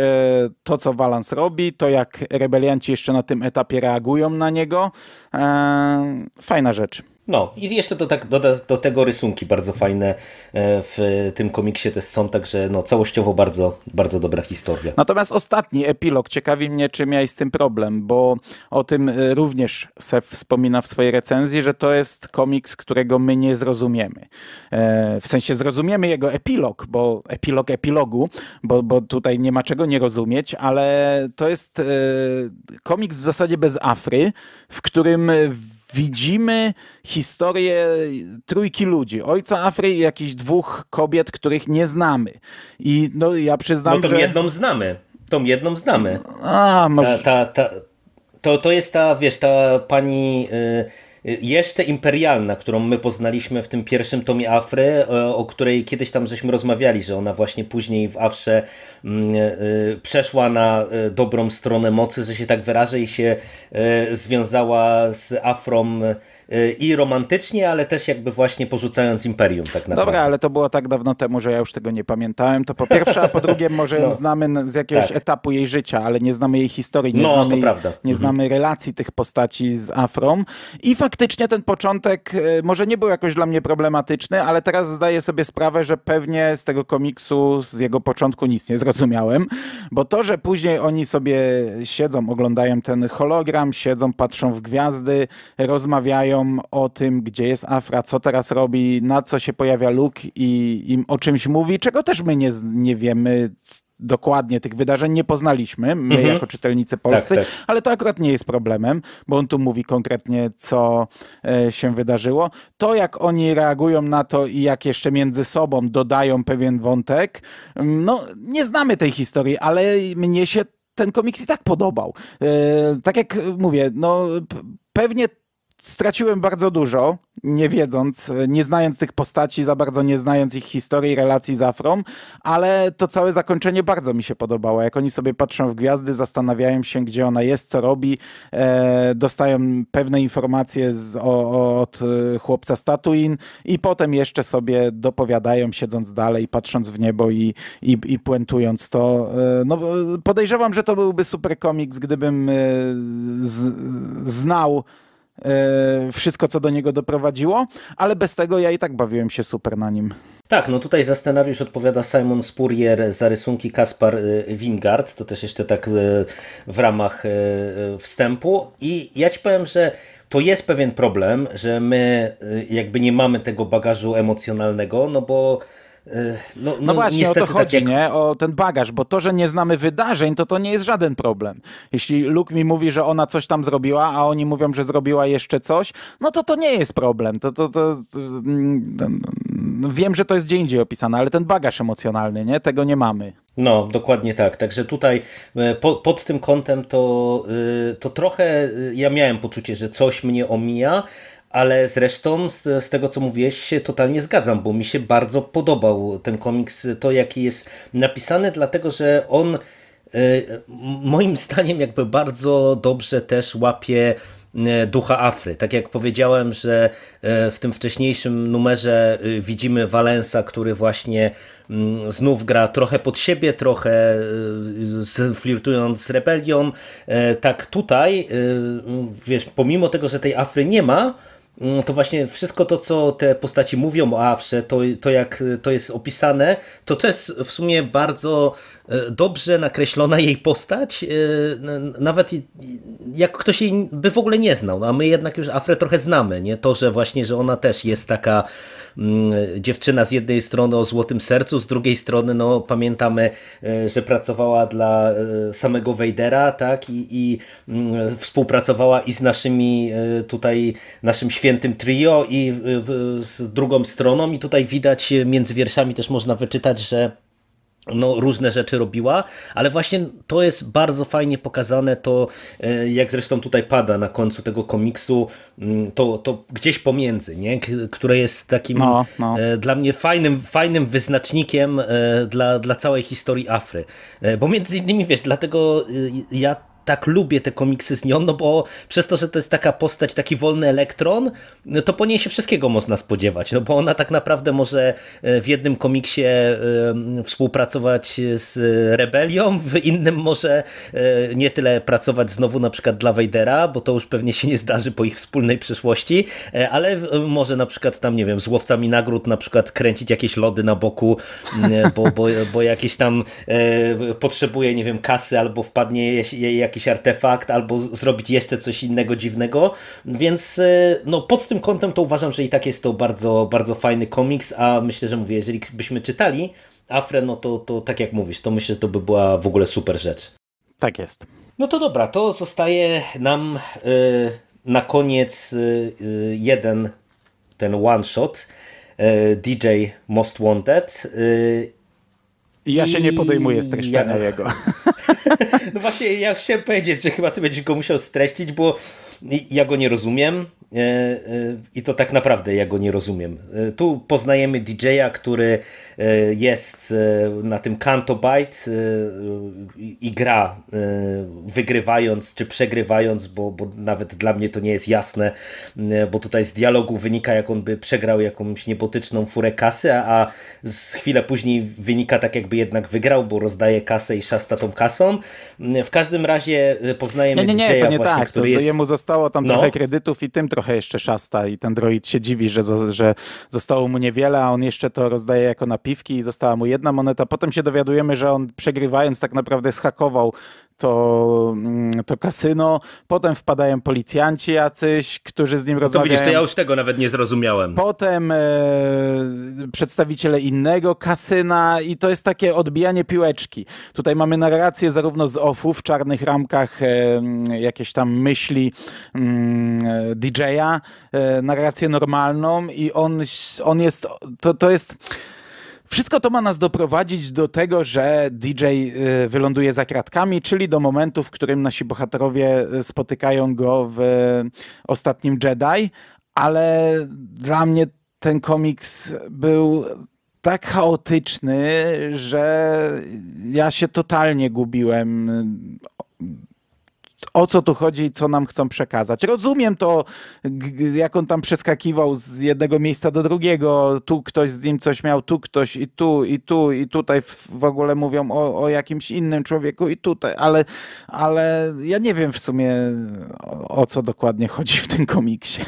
to co Walans robi, to jak rebelianci jeszcze na tym etapie reagują na niego. E, fajna rzecz. No i jeszcze do, tak, do, do tego rysunki bardzo fajne e, w tym komiksie też są, także no, całościowo bardzo, bardzo dobra historia. Natomiast ostatni epilog, ciekawi mnie czy miałeś z tym problem, bo o tym e, również Sef wspomina w swojej recenzji, że to jest komiks, którego my nie zrozumiemy. E, w sensie zrozumiemy jego epilog, bo epilog epilogu, bo, bo tutaj nie ma czego nie rozumieć, ale to jest komiks w zasadzie bez Afry, w którym widzimy historię trójki ludzi, ojca Afry i jakichś dwóch kobiet, których nie znamy. I no, ja przyznam, no, tą że... jedną znamy. Tą jedną znamy. A, może... ta, ta, ta, to, to jest ta, wiesz, ta pani... Yy Y, jeszcze imperialna, którą my poznaliśmy w tym pierwszym tomie Afry, y, o której kiedyś tam żeśmy rozmawiali, że ona właśnie później w Afrze mm, y, przeszła na dobrą stronę mocy, że się tak wyrażę, i się związała z Afrą E, i romantycznie, ale też jakby właśnie porzucając imperium tak naprawdę. Dobra, ale to było tak dawno temu, że ja już tego nie pamiętałem. To po pierwsze, a po drugie może no. ją no, znamy z jakiegoś tak. etapu jej życia, ale nie znamy jej historii, nie, no, znamy, nie mhm. relacji tych postaci z Afrą. I faktycznie ten początek e, może nie był jakoś dla mnie problematyczny, ale teraz zdaję sobie sprawę, że pewnie z tego komiksu, z jego początku nic nie zrozumiałem, bo to, że później oni sobie siedzą, oglądają ten hologram, siedzą, patrzą w gwiazdy, rozmawiają, o tym, gdzie jest Afra, co teraz robi, na co się pojawia Luke i im o czymś mówi, czego też my nie, nie wiemy dokładnie tych wydarzeń nie poznaliśmy, my mhm. jako czytelnicy polscy, tak, tak. ale to akurat nie jest problemem, bo on tu mówi konkretnie, co e, się wydarzyło. To, jak oni reagują na to i jak jeszcze między sobą dodają pewien wątek, mm, no nie znamy tej historii, ale mnie się ten komiks i tak podobał. E, tak jak mówię, no pewnie straciłem bardzo dużo, nie wiedząc, e, nie znając tych postaci, za bardzo nie znając ich historii, relacji z Afrą, ale to całe zakończenie bardzo mi się podobało. Jak oni sobie patrzą w gwiazdy, zastanawiają się, gdzie ona jest, co robi, e, dostają pewne informacje z, o, o, od e, chłopca z i potem jeszcze sobie dopowiadają, siedząc dalej, patrząc w niebo i, i, i puentując to. E, no, podejrzewam, że to byłby super komiks, gdybym e, z, znał E, wszystko, co do niego doprowadziło, ale bez tego ja i tak bawiłem się super na nim. Tak, no tutaj za scenariusz odpowiada Simon Spurrier, za rysunki Kaspar e, Wingard, to też jeszcze tak e, w ramach wstępu i ja Ci powiem, że to jest pewien problem, że my jakby nie mamy tego bagażu emocjonalnego, no bo E, no, no, no właśnie, niestety, o to tak chodzi, tak jak... nie? O ten bagaż, bo to, że nie znamy wydarzeń, to to nie jest żaden problem. Jeśli Luke mi mówi, że ona coś tam zrobiła, a oni mówią, że zrobiła jeszcze coś, no to to nie jest problem. To, to, to, to mm, wiem, że to jest gdzie indziej opisane, ale ten bagaż emocjonalny, nie? Tego nie mamy. No, dokładnie tak. Także tutaj e, po, pod tym kątem to, e, to trochę ja miałem poczucie, że coś mnie omija, ale zresztą z, z, tego, co mówiłeś, się totalnie zgadzam, bo mi się bardzo podobał ten komiks, to jaki jest napisany, dlatego że on e, moim zdaniem jakby bardzo dobrze też łapie e, ducha Afry. Tak jak powiedziałem, że e, w tym wcześniejszym numerze widzimy Valensa, który właśnie mm, znów gra trochę pod siebie, trochę flirtując z rebelią. Tak tutaj, wiesz, pomimo tego, że tej Afry nie ma, Mm, to właśnie wszystko to, co te postaci mówią o Afrze, to, to jak y, to jest opisane, to też w sumie bardzo E, dobrze nakreślona jej postać, e, nawet jak ktoś jej by w ogóle nie znał, a my jednak już Afrę trochę znamy, nie? To, że właśnie, że ona też jest taka mm, dziewczyna z jednej strony o złotym sercu, z drugiej strony, no pamiętamy, e, że pracowała dla samego Wejdera, tak? I, I, mm, współpracowała i z naszymi tutaj, naszym świętym trio i z drugą stroną i tutaj widać między wierszami też można wyczytać, że no, różne rzeczy robiła, ale właśnie to jest bardzo fajnie pokazane, to e, jak zresztą tutaj pada na końcu tego komiksu, mm, to, to gdzieś pomiędzy, nie? które jest takim no, no. E, dla mnie fajnym, fajnym wyznacznikiem e, dla, dla całej historii Afry. Bo między innymi, wiesz, dlatego ja tak lubię te komiksy z nią, no bo przez to, że to jest taka postać, taki wolny elektron, no to po niej się wszystkiego można spodziewać, no bo ona tak naprawdę może e, w jednym komiksie e, współpracować z Rebelią, w innym może e, nie tyle pracować znowu na przykład dla Vadera, bo to już pewnie się nie zdarzy po ich wspólnej przyszłości, ale może na przykład tam, nie wiem, z łowcami nagród na przykład kręcić jakieś lody na boku, bo, bo, bo jakieś tam potrzebuje, nie wiem, kasy albo wpadnie jej jakiś jakiś artefakt albo zrobić jeszcze coś innego dziwnego, więc e, no, pod tym kątem to uważam, że i tak jest to bardzo, bardzo fajny komiks, a myślę, że mówię, jeżeli byśmy czytali Afrę, no to, to tak jak mówisz, to myślę, że to by była w ogóle super rzecz. Tak jest. No to dobra, to zostaje nam e, na koniec e, jeden, ten one shot, DJ Most Wanted i ja się nie podejmuję streszczenia ja... jego. No właśnie, ja chciałem powiedzieć, że chyba ty będziesz go musiał streścić, bo ja go nie rozumiem e, e, i to tak naprawdę ja go nie rozumiem. E, tu poznajemy DJ-a, który jest na tym Cantobite i gra wygrywając czy przegrywając, bo, bo nawet dla mnie to nie jest jasne, bo tutaj z dialogu wynika jak on by przegrał jakąś niebotyczną furę kasy, a, chwilę później wynika tak jakby jednak wygrał, bo rozdaje kasę i szasta tą kasą. W każdym razie poznajemy DJ-a właśnie, tak. który to, jest... jemu zostało zostało tam no. trochę kredytów i tym trochę jeszcze szasta i ten droid się dziwi, że, że zostało mu niewiele, a on jeszcze to rozdaje jako napiwki i została mu jedna moneta. Potem się dowiadujemy, że on przegrywając tak naprawdę schakował to, mm, to kasyno, potem wpadają policjanci jacyś, którzy z nim rozmawiają. No to widzisz, to ja już tego nawet nie zrozumiałem. Potem e, przedstawiciele innego kasyna i to jest takie odbijanie piłeczki. Tutaj mamy narrację zarówno z offu w czarnych ramkach e, jakieś tam myśli mm, e, DJ-a, narrację normalną i on, on jest, to, to jest wszystko to ma nas doprowadzić do tego, że DJ y, wyląduje za kratkami, czyli do momentu, w którym nasi bohaterowie y, spotykają go w y, ostatnim Jedi, ale dla mnie ten komiks był tak chaotyczny, że ja się totalnie gubiłem o co tu chodzi i co nam chcą przekazać. Rozumiem to, jak on tam przeskakiwał z jednego miejsca do drugiego, tu ktoś z nim coś miał, tu ktoś i tu, i tu, i tutaj w ogóle mówią o, o jakimś innym człowieku i tutaj, ale, ale ja nie wiem w sumie o, o co dokładnie chodzi w tym komiksie.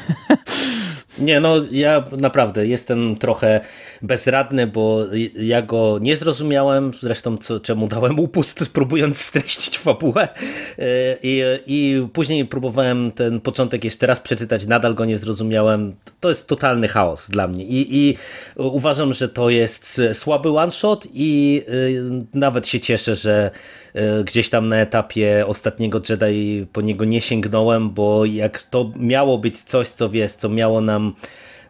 Nie, no ja naprawdę jestem trochę bezradny, bo ja go nie zrozumiałem, zresztą co, czemu dałem upust, próbując streścić fabułę e, I, i później próbowałem ten początek jeszcze raz przeczytać, nadal go nie zrozumiałem. To jest totalny chaos dla mnie i, i uważam, że to jest słaby one-shot i y, nawet się cieszę, że E, gdzieś tam na etapie ostatniego Jedi po niego nie sięgnąłem, bo jak to miało być coś, co wiesz, co miało nam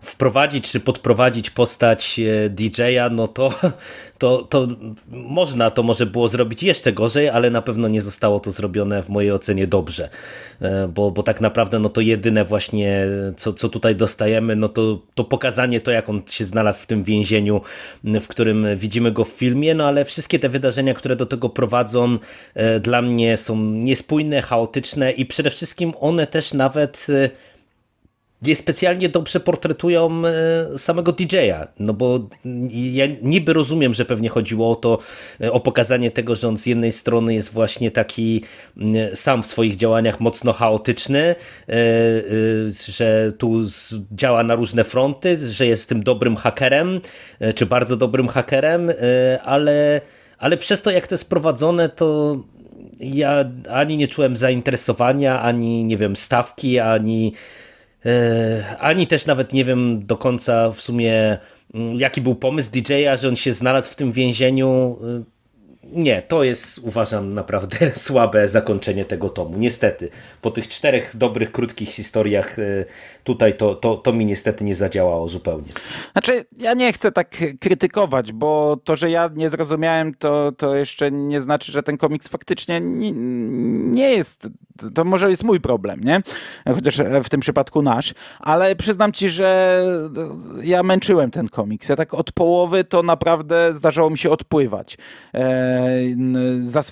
wprowadzić czy podprowadzić postać e, DJ-a, no to, to, to można, to może było zrobić jeszcze gorzej, ale na pewno nie zostało to zrobione w mojej ocenie dobrze, e, bo, bo tak naprawdę no to jedyne właśnie, co, co tutaj dostajemy, no to, to pokazanie to, jak on się znalazł w tym więzieniu, w którym widzimy go w filmie, no ale wszystkie te wydarzenia, które do tego prowadzą, e, dla mnie są niespójne, chaotyczne i przede wszystkim one też nawet niespecjalnie dobrze portretują e, samego DJ-a, no bo ja niby rozumiem, że pewnie chodziło o to, e, o pokazanie tego, że on z jednej strony jest właśnie taki sam w swoich działaniach mocno chaotyczny, e, że tu działa na różne fronty, że jest tym dobrym hakerem, czy bardzo dobrym hakerem, ale, ale przez to jak to jest prowadzone, to ja ani nie czułem zainteresowania, ani nie wiem, stawki, ani E, ani też nawet nie wiem do końca w sumie mm, jaki był pomysł DJ-a, że on się znalazł w tym więzieniu. E, nie, to jest uważam naprawdę słabe zakończenie tego tomu. Niestety, po tych czterech dobrych, krótkich historiach y, tutaj to, to, to mi niestety nie zadziałało zupełnie. Znaczy, ja nie chcę tak krytykować, bo to, że ja nie zrozumiałem, to, to jeszcze nie znaczy, że ten komiks faktycznie nie, nie jest. To może jest mój problem, nie? Chociaż e, w tym przypadku nasz, ale przyznam ci, że ja męczyłem ten komiks. Ja tak od połowy to naprawdę zdarzało mi się odpływać. Eee,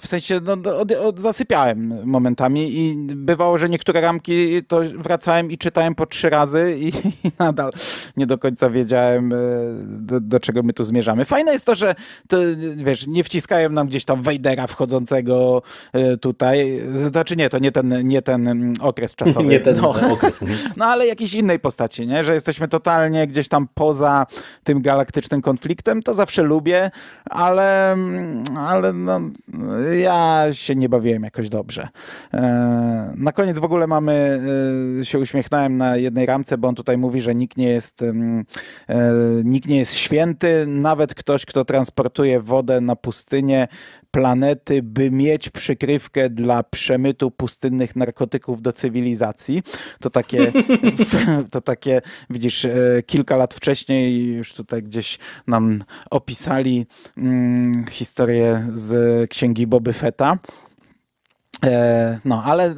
w sensie no, no, od, od, zasypiałem momentami i bywało, że niektóre ramki to wracałem i czytałem po trzy razy i, i nadal nie do końca wiedziałem, e, do, do, czego my tu zmierzamy. Fajne jest to, że to, wiesz, nie wciskają nam gdzieś tam Wejdera wchodzącego e, tutaj. Znaczy nie, to nie ten, nie ten okres czasowy. Nie ten, no. okres. Mhm. no ale jakiejś innej postaci, nie? że jesteśmy totalnie gdzieś tam poza tym galaktycznym konfliktem, to zawsze lubię, ale, ale ale no, ja się nie bawiłem jakoś dobrze. E, na koniec w ogóle mamy, e, się uśmiechnąłem na jednej ramce, bo on tutaj mówi, że nikt nie jest, mm, e, nikt nie jest święty, nawet ktoś, kto transportuje wodę na pustynię, planety, by mieć przykrywkę dla przemytu pustynnych narkotyków do cywilizacji. To takie, to takie widzisz, kilka lat wcześniej już tutaj gdzieś nam opisali mm, historię z księgi Boby Feta. E, no, ale e,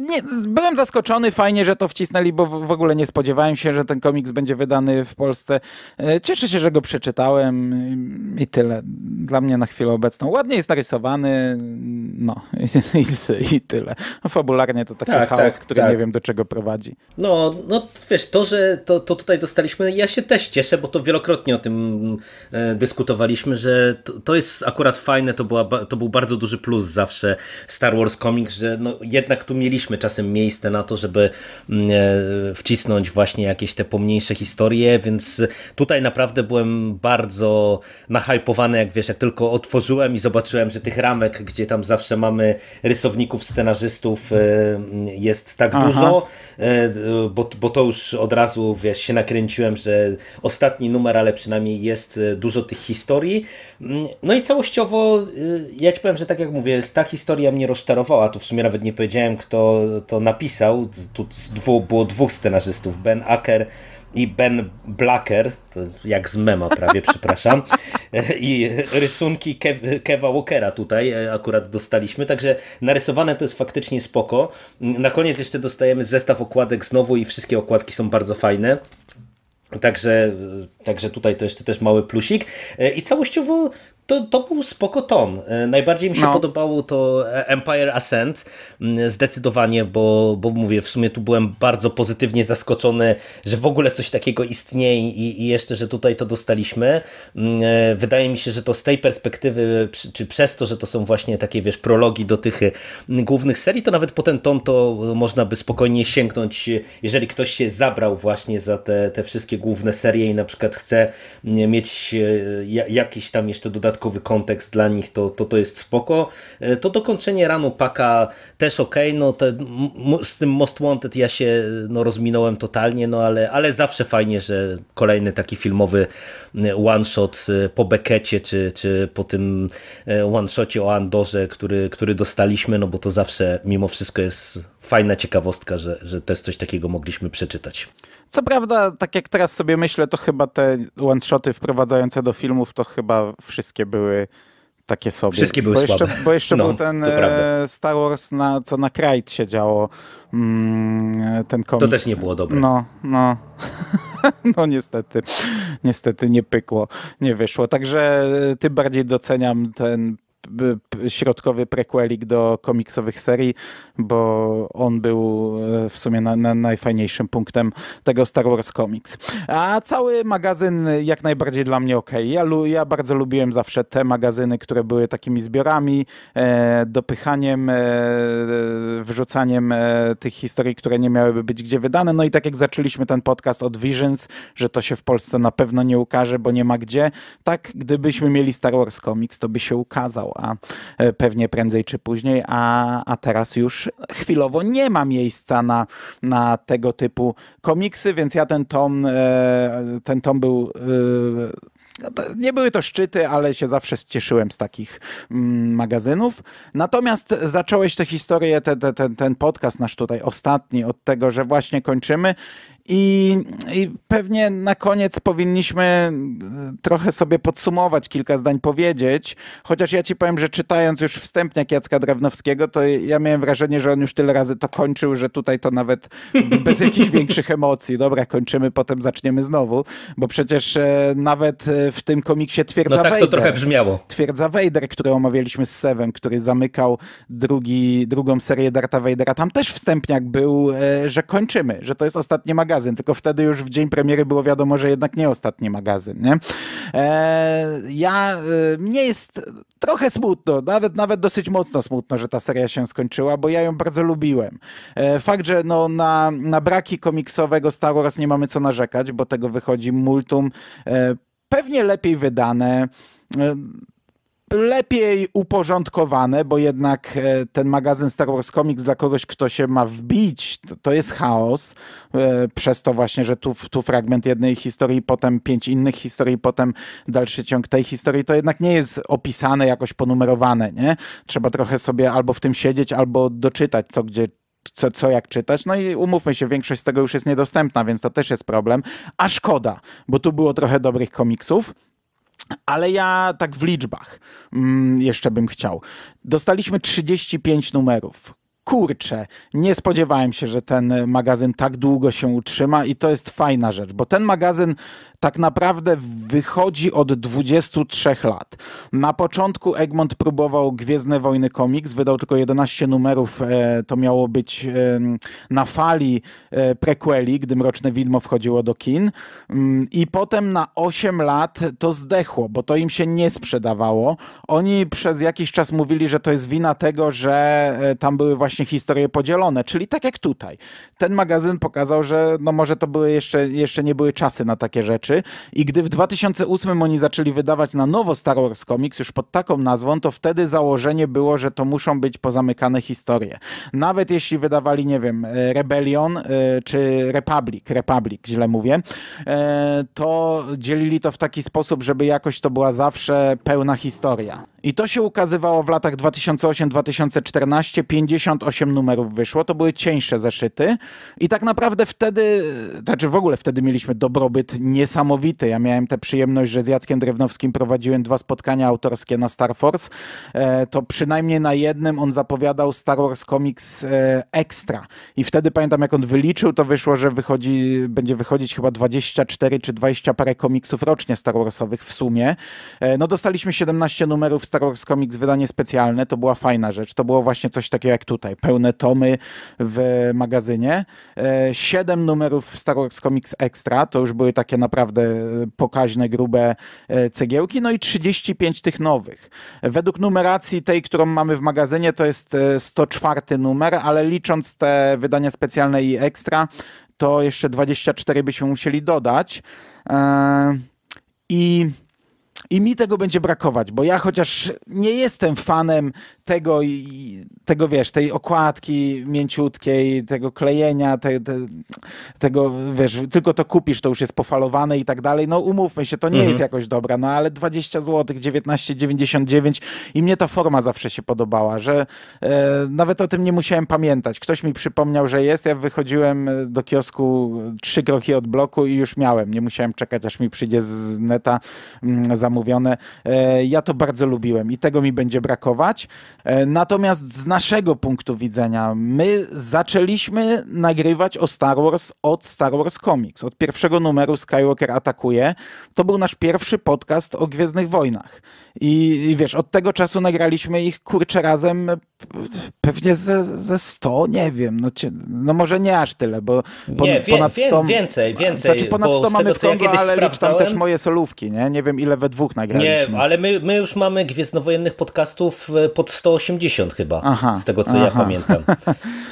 nie, byłem zaskoczony, fajnie, że to wcisnęli, bo w ogóle nie spodziewałem się, że ten komiks będzie wydany w Polsce. E, cieszę się, że go przeczytałem i tyle. Dla mnie na chwilę obecną. Ładnie jest narysowany, no i, i, i tyle. No, fabularnie to taki tak, chaos, tak, który tak. nie wiem do czego prowadzi. No, no wiesz, to, że to, to tutaj dostaliśmy, ja się też cieszę, bo to wielokrotnie o tym e, dyskutowaliśmy, że to, to jest akurat fajne, to, była, to był bardzo duży plus zawsze Star Wars Comics, że no jednak tu mieliśmy czasem miejsce na to, żeby mm, e, wcisnąć właśnie jakieś te pomniejsze historie, więc tutaj naprawdę byłem bardzo nahypowany, jak wiesz, jak tylko otworzyłem i zobaczyłem, że tych ramek, gdzie tam zawsze mamy rysowników, scenarzystów e, jest tak Aha. dużo, e, bo, bo to już od razu, wiesz, się nakręciłem, że ostatni numer, ale przynajmniej jest dużo tych historii. Mm, no i całościowo, ja ci powiem, że tak jak mówię, ta historia mnie rozczarowała, tu w sumie nawet nie powiedziałem, kto to napisał. Tu dwu, było dwóch scenarzystów, Ben Acker i Ben Blacker, to jak z mema prawie, przepraszam, i rysunki Kev Keva Walkera tutaj akurat dostaliśmy, także narysowane to jest faktycznie spoko. Na koniec jeszcze dostajemy zestaw okładek znowu i wszystkie okładki są bardzo fajne. Także, także tutaj to jeszcze też mały plusik. E, I całościowo to, to był spoko tom. E, najbardziej mi się no. podobało to e, Empire Ascent, zdecydowanie, bo, bo mówię, w sumie tu byłem bardzo pozytywnie zaskoczony, że w ogóle coś takiego istnieje i, i jeszcze, że tutaj to dostaliśmy. E, wydaje mi się, że to z tej perspektywy, czy przez to, że to są właśnie takie, wiesz, prologi do tych głównych serii, to nawet po ten tom to można by spokojnie sięgnąć, jeżeli ktoś się zabrał właśnie za te, te wszystkie główne serie i na przykład chce mieć jakiś tam jeszcze dodatkowy dodatkowy kontekst dla nich, to to, to jest spoko. E, to dokończenie ranu Paka też ok, no te, z tym Most Wanted ja się no, rozminąłem totalnie, no ale, ale zawsze fajnie, że kolejny taki filmowy e, one-shot e, po Bekecie, czy, czy po tym one-shocie o Andorze, który, który dostaliśmy, no bo to zawsze mimo wszystko jest fajna ciekawostka, że, że też coś takiego mogliśmy przeczytać. Co prawda, tak jak teraz sobie myślę, to chyba te one-shoty wprowadzające do filmów, to chyba wszystkie były takie sobie. Wszystkie były bo słabe. Jeszcze, bo jeszcze no, był ten e, Star Wars, na, co na Krajt się działo, mm, ten komiks. To też nie było dobre. No, no. no niestety, niestety nie pykło, nie wyszło. Także e, tym bardziej doceniam ten środkowy prequelik do komiksowych serii, bo on był e, w sumie na, na najfajniejszym punktem tego Star Wars Comics. A cały magazyn jak najbardziej dla mnie ok. Ja, ja bardzo lubiłem zawsze te magazyny, które były takimi zbiorami, e, dopychaniem, e, wrzucaniem e, tych historii, które nie miałyby być gdzie wydane. No i tak jak zaczęliśmy ten podcast od Visions, że to się w Polsce na pewno nie ukaże, bo nie ma gdzie, tak gdybyśmy mieli Star Wars Comics, to by się ukazał a e, pewnie prędzej czy później, a, a teraz już chwilowo nie ma miejsca na, na tego typu komiksy, więc ja ten tom, e, ten tom był e, no, nie były to szczyty, ale się zawsze cieszyłem z takich mm, magazynów. Natomiast zacząłeś tę historię, ten, ten, ten podcast nasz tutaj ostatni, od tego, że właśnie kończymy i, I, pewnie na koniec powinniśmy e, trochę sobie podsumować, kilka zdań powiedzieć. Chociaż ja ci powiem, że czytając już wstępniak Jacka Drawnowskiego, to ja miałem wrażenie, że on już tyle razy to kończył, że tutaj to nawet bez jakichś większych emocji. Dobra, kończymy, potem zaczniemy znowu, bo przecież e, nawet e, w tym komiksie Twierdza no tak Wejder, to trochę brzmiało. Twierdza Wejder, który omawialiśmy z Sewem, który zamykał drugi, drugą serię Darta Wejdera, tam też wstępniak był, że kończymy, że to jest ostatnie magazyn magazyn, tylko wtedy już w dzień premiery było wiadomo, że jednak nie ostatni magazyn. Nie? E, ja, e, mnie jest trochę smutno, nawet, nawet dosyć mocno smutno, że ta seria się skończyła, bo ja ją bardzo lubiłem. E, fakt, że no, na, na braki komiksowego Star Wars nie mamy co narzekać, bo tego wychodzi multum. E, pewnie lepiej wydane. E, lepiej uporządkowane, bo jednak e, ten magazyn Star Wars Comics dla kogoś, kto się ma wbić, to, to jest chaos. E, przez to właśnie, że tu, tu fragment jednej historii, potem pięć innych historii, potem dalszy ciąg tej historii, to jednak nie jest opisane, jakoś ponumerowane, nie? Trzeba trochę sobie albo w tym siedzieć, albo doczytać, co gdzie co, co jak czytać. No i umówmy się, większość z tego już jest niedostępna, więc to też jest problem. A szkoda, bo tu było trochę dobrych komiksów. Ale ja tak w liczbach mm, jeszcze bym chciał. Dostaliśmy 35 numerów. Kurczę, nie spodziewałem się, że ten magazyn tak długo się utrzyma i to jest fajna rzecz, bo ten magazyn tak naprawdę wychodzi od 23 lat. Na początku Egmont próbował Gwiezdne Wojny komiks, wydał tylko 11 numerów, e, to miało być e, na fali e, prequeli, gdy Mroczne Widmo wchodziło do kin mm, i potem na 8 lat to zdechło, bo to im się nie sprzedawało. Oni przez jakiś czas mówili, że to jest wina tego, że tam były właśnie historie podzielone, czyli tak jak tutaj. Ten magazyn pokazał, że no może to były jeszcze, jeszcze nie były czasy na takie rzeczy, rzeczy. I gdy w 2008 oni zaczęli wydawać na nowo Star Wars Comics, już pod taką nazwą, to wtedy założenie było, że to muszą być pozamykane historie. Nawet jeśli wydawali, nie wiem, e, Rebellion e, czy Republic, Republic źle mówię, e, to dzielili to w taki sposób, żeby jakoś to była zawsze pełna historia. I to się ukazywało w latach 2008-2014, 58 numerów wyszło, to były cieńsze zeszyty i tak naprawdę wtedy, znaczy w ogóle wtedy mieliśmy dobrobyt niesamowity, niesamowity. Ja miałem tę przyjemność, że z Jackiem Drewnowskim prowadziłem dwa spotkania autorskie na Star Force. E, to przynajmniej na jednym on zapowiadał Star Wars Comics e, Extra. I wtedy pamiętam, jak on wyliczył, to wyszło, że wychodzi, będzie wychodzić chyba 24 czy 20 parę komiksów rocznie Star Warsowych w sumie. E, no dostaliśmy 17 numerów Star Wars Comics, wydanie specjalne. To była fajna rzecz. To było właśnie coś takiego jak tutaj. Pełne tomy w magazynie. Siedem numerów Star Wars Comics Extra. To już były takie naprawdę naprawdę e, pokaźne, grube e, cegiełki, no i 35 tych nowych. Według numeracji tej, którą mamy w magazynie, to jest 104 e, numer, ale licząc te wydania specjalne i ekstra, to jeszcze 24 byśmy musieli dodać. I i mi tego będzie brakować, bo ja chociaż nie jestem fanem tego, tego wiesz, tej okładki mięciutkiej, tego klejenia, te, te, tego, wiesz, tylko to kupisz, to już jest pofalowane i tak dalej. No umówmy się, to nie mhm. jest jakoś dobra, no ale 20 zł, 19,99 i mnie ta forma zawsze się podobała, że e, nawet o tym nie musiałem pamiętać. Ktoś mi przypomniał, że jest, ja wychodziłem do kiosku trzy kroki od bloku i już miałem. Nie musiałem czekać, aż mi przyjdzie z neta mm, za zamówione. E, ja to bardzo lubiłem i tego mi będzie brakować. E, natomiast z naszego punktu widzenia, my zaczęliśmy nagrywać o Star Wars od Star Wars Comics, od pierwszego numeru Skywalker Atakuje. To był nasz pierwszy podcast o Gwiezdnych Wojnach. I, I, wiesz, od tego czasu nagraliśmy ich kurczę razem e, pewnie ze, ze 100, nie wiem, no, no może nie aż tyle, bo pon, nie, wie, ponad 100. Wie, więcej, więcej. Znaczy ponad 100 mamy tego, w kągu, ja ale sprawdzałem... tam też moje solówki, nie? Nie wiem ile we dwóch nagraliśmy. Nie, ale my, my już mamy Gwiezdnowojennych podcastów e, pod 180 chyba, aha, z tego co aha. ja pamiętam.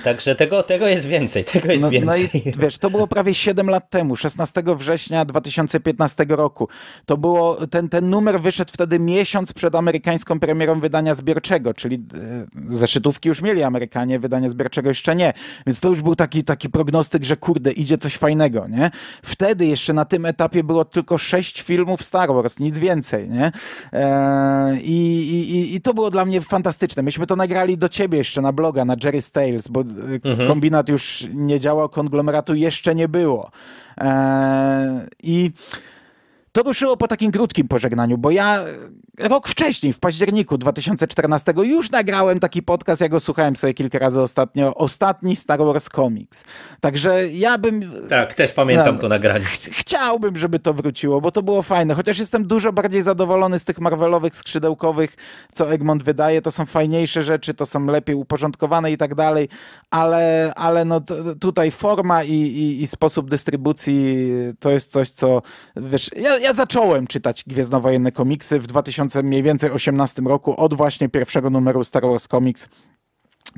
Także tego, tego jest więcej, tego jest no, więcej. No i wiesz, to było prawie 7 lat temu, 16 września 2015 roku. To było, ten, ten numer wyszedł wtedy miesiąc miesiąc przed amerykańską premierą wydania zbiorczego, czyli e, zeszytówki już mieli Amerykanie, wydania zbiorczego jeszcze nie. Więc to już był taki, taki prognostyk, że kurde, idzie coś fajnego, nie? Wtedy jeszcze na tym etapie było tylko sześć filmów Star Wars, nic więcej, nie? E, I, i, i to było dla mnie fantastyczne. Myśmy to nagrali do ciebie jeszcze na bloga, na Jerry's Tales, bo e, mhm. kombinat już nie działał, konglomeratu jeszcze nie było. I to ruszyło po takim krótkim pożegnaniu, bo ja e, rok wcześniej, w październiku 2014, już nagrałem taki podcast, ja go słuchałem sobie kilka razy ostatnio, ostatni Star Wars Comics. Także ja bym... E, tak, też pamiętam no, to nagranie. Ch chciałbym, żeby to wróciło, bo to było fajne, chociaż jestem dużo bardziej zadowolony z tych Marvelowych, skrzydełkowych, co Egmont wydaje, to są fajniejsze rzeczy, to są lepiej uporządkowane i tak dalej, ale, ale no tutaj forma i, i, i sposób dystrybucji to jest coś, co wiesz, ja, ja zacząłem czytać Gwiezdnowojenne komiksy w 2018 roku od właśnie pierwszego numeru Star Wars Comics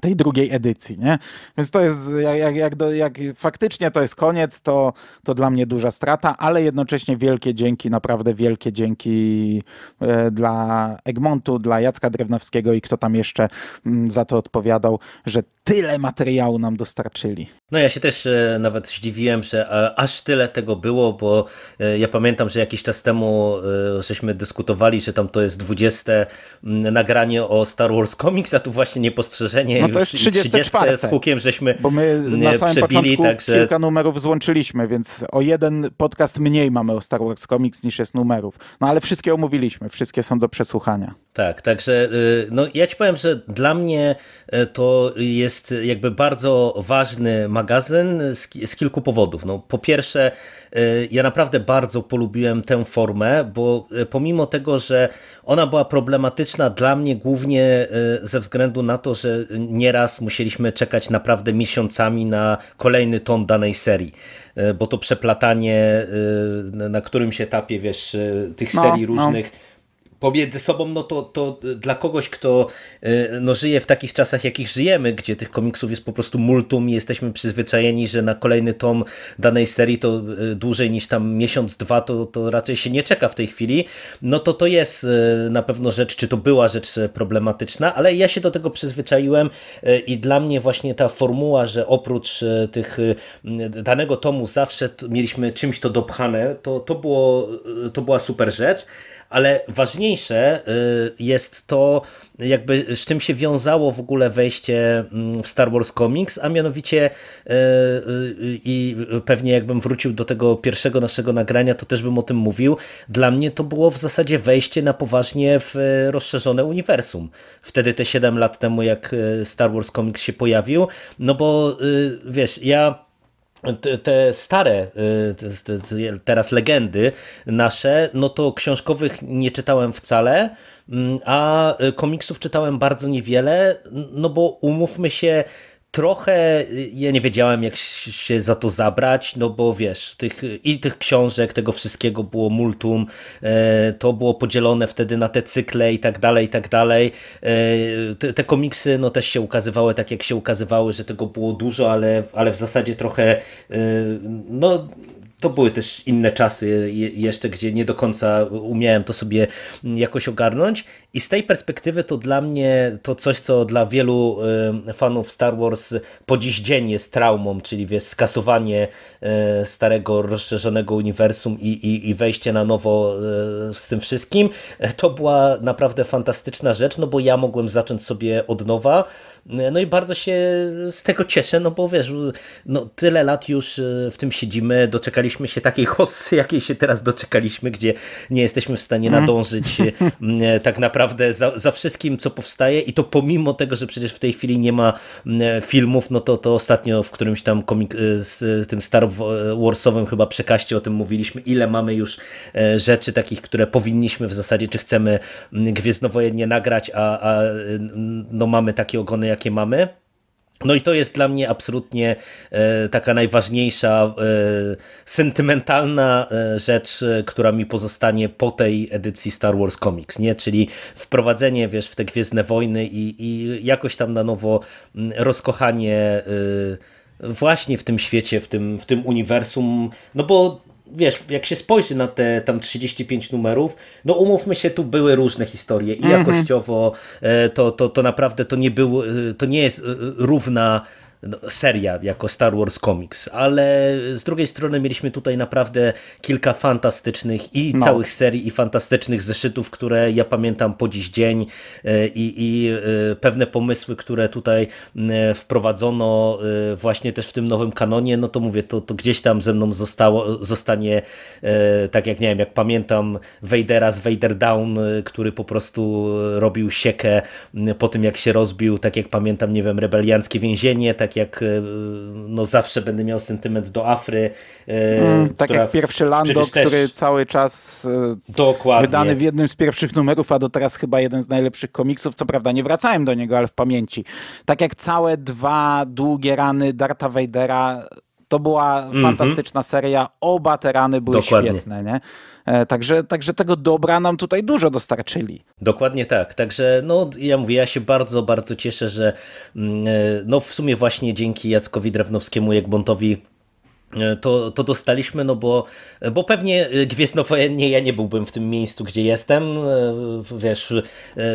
tej drugiej edycji, nie? Więc to jest, jak, jak, jak, do, jak faktycznie to jest koniec, to, to dla mnie duża strata, ale jednocześnie wielkie dzięki, naprawdę wielkie dzięki e, dla Egmontu, dla Jacka Drewnowskiego i kto tam jeszcze mm, za to odpowiadał, że tyle materiału nam dostarczyli. No ja się też e, nawet zdziwiłem, że e, aż tyle tego było, bo ja pamiętam, że jakiś czas temu żeśmy dyskutowali, że tam to jest 20 mm, nagranie o Star Wars Comics, a tu właśnie niepostrzeżenie no to jest 34. z hukiem żeśmy Bo my e, na samym przebili, także... kilka numerów złączyliśmy, więc o jeden podcast mniej mamy o Star Wars Comics niż jest numerów. No ale wszystkie omówiliśmy, wszystkie są do przesłuchania. Tak, także y, no, ja ci powiem, że dla mnie y, to jest jakby bardzo ważny magazyn z, z kilku powodów. No, po pierwsze, y, ja naprawdę bardzo polubiłem tę formę, bo pomimo tego, że ona była problematyczna dla mnie głównie ze względu na to, że nieraz musieliśmy czekać naprawdę miesiącami na kolejny ton danej serii, bo to przeplatanie na się etapie, wiesz, tych no, serii no, różnych. No pomiędzy sobą, no to, to dla kogoś, kto e, no, żyje w takich czasach, jakich żyjemy, gdzie tych komiksów jest po prostu multum i jesteśmy przyzwyczajeni, że na kolejny tom danej serii to e, dłużej niż tam miesiąc, dwa, to, to raczej się nie czeka w tej chwili, no to to jest e, na pewno rzecz, czy to była rzecz problematyczna, ale ja się do tego przyzwyczaiłem i dla mnie właśnie ta formuła, że oprócz tych danego tomu zawsze mieliśmy czymś to dopchane, to, to, było, to była super rzecz ale ważniejsze y, jest to, jakby z czym się wiązało w ogóle wejście mm, w Star Wars Comics, a mianowicie y, y, i pewnie jakbym wrócił do tego pierwszego naszego nagrania, to też bym o tym mówił. Dla mnie to było w zasadzie wejście na poważnie w rozszerzone uniwersum. Wtedy te 7 lat temu, jak Star Wars Comics się pojawił, no bo wiesz, ja te, te stare y, te, te, teraz legendy nasze, no to książkowych nie czytałem wcale, mm, a y, komiksów czytałem bardzo niewiele, no bo umówmy się, trochę ja nie wiedziałem, jak się za to zabrać, no bo wiesz, tych, i tych książek, tego wszystkiego było multum, e, to było podzielone wtedy na te cykle i tak dalej, i tak dalej. E, te, te komiksy no też się ukazywały tak, jak się ukazywały, że tego było dużo, ale, ale w zasadzie trochę e, no to były też inne czasy jeszcze, gdzie nie do końca umiałem to sobie jakoś ogarnąć i z tej perspektywy to dla mnie to coś, co dla wielu fanów Star Wars po dziś dzień jest traumą, czyli wiesz, skasowanie e, starego, rozszerzonego uniwersum i, i, i wejście na nowo e, z tym wszystkim, e, to była naprawdę fantastyczna rzecz, no bo ja mogłem zacząć sobie od nowa, no i bardzo się z tego cieszę, no bo wiesz, no tyle lat już y, w tym siedzimy, doczekaliśmy się takiej hossy, jakiej się teraz doczekaliśmy, gdzie nie jesteśmy w stanie mhm. nadążyć y, y, tak naprawdę za, za wszystkim, co powstaje i to pomimo tego, że przecież w tej chwili nie ma filmów, no to, to ostatnio w którymś tam komik z tym Star Warsowym chyba przekaście o tym mówiliśmy, ile mamy już rzeczy takich, które powinniśmy w zasadzie, czy chcemy Gwiezdnowojennie nagrać, a, a no mamy takie ogony jak jakie mamy. No i to jest dla mnie absolutnie e, taka najważniejsza, e, sentymentalna e, rzecz, która mi pozostanie po tej edycji Star Wars Comics, nie? Czyli wprowadzenie, wiesz, w te Gwiezdne Wojny i, i jakoś tam na nowo rozkochanie właśnie w tym świecie, w tym, w tym uniwersum, no bo wiesz, jak się spojrzy na te tam 35 numerów, no umówmy się, tu były różne historie i mhm. jakościowo e, to, to, to naprawdę to nie, był, e, to nie jest e, równa no, seria jako Star Wars Comics, ale z drugiej strony mieliśmy tutaj naprawdę kilka fantastycznych i no. całych serii i fantastycznych zeszytów, które ja pamiętam po dziś dzień e, i, i e, pewne pomysły, które tutaj e, wprowadzono właśnie też w tym nowym kanonie, no to mówię, to, to gdzieś tam ze mną zostało, zostanie tak jak nie wiem, jak pamiętam Vadera z Vader Down, który po prostu robił siekę po tym jak się rozbił, tak jak pamiętam, nie wiem, rebelianckie więzienie, tak tak jak e, no, zawsze będę miał sentyment do Afry. E, mm, tak jak pierwszy Lando, który cały czas e, dokładnie. wydany w jednym z pierwszych numerów, a do teraz chyba jeden z najlepszych komiksów. Co prawda nie wracałem do niego, ale w pamięci. Tak jak całe dwa długie rany Darta Vadera to była mhm. fantastyczna seria, oba te rany były Dokładnie. świetne, nie? E, także, także tego dobra nam tutaj dużo dostarczyli. Dokładnie tak. Także no, ja mówię, ja się bardzo, bardzo cieszę, że mm, e, no w sumie właśnie dzięki Jackowi Drewnowskiemu, Jakbontowi. E, to, to dostaliśmy, no bo, e, bo pewnie e, Gwiezdnowojennie ja nie byłbym w tym miejscu, gdzie jestem. Wiesz,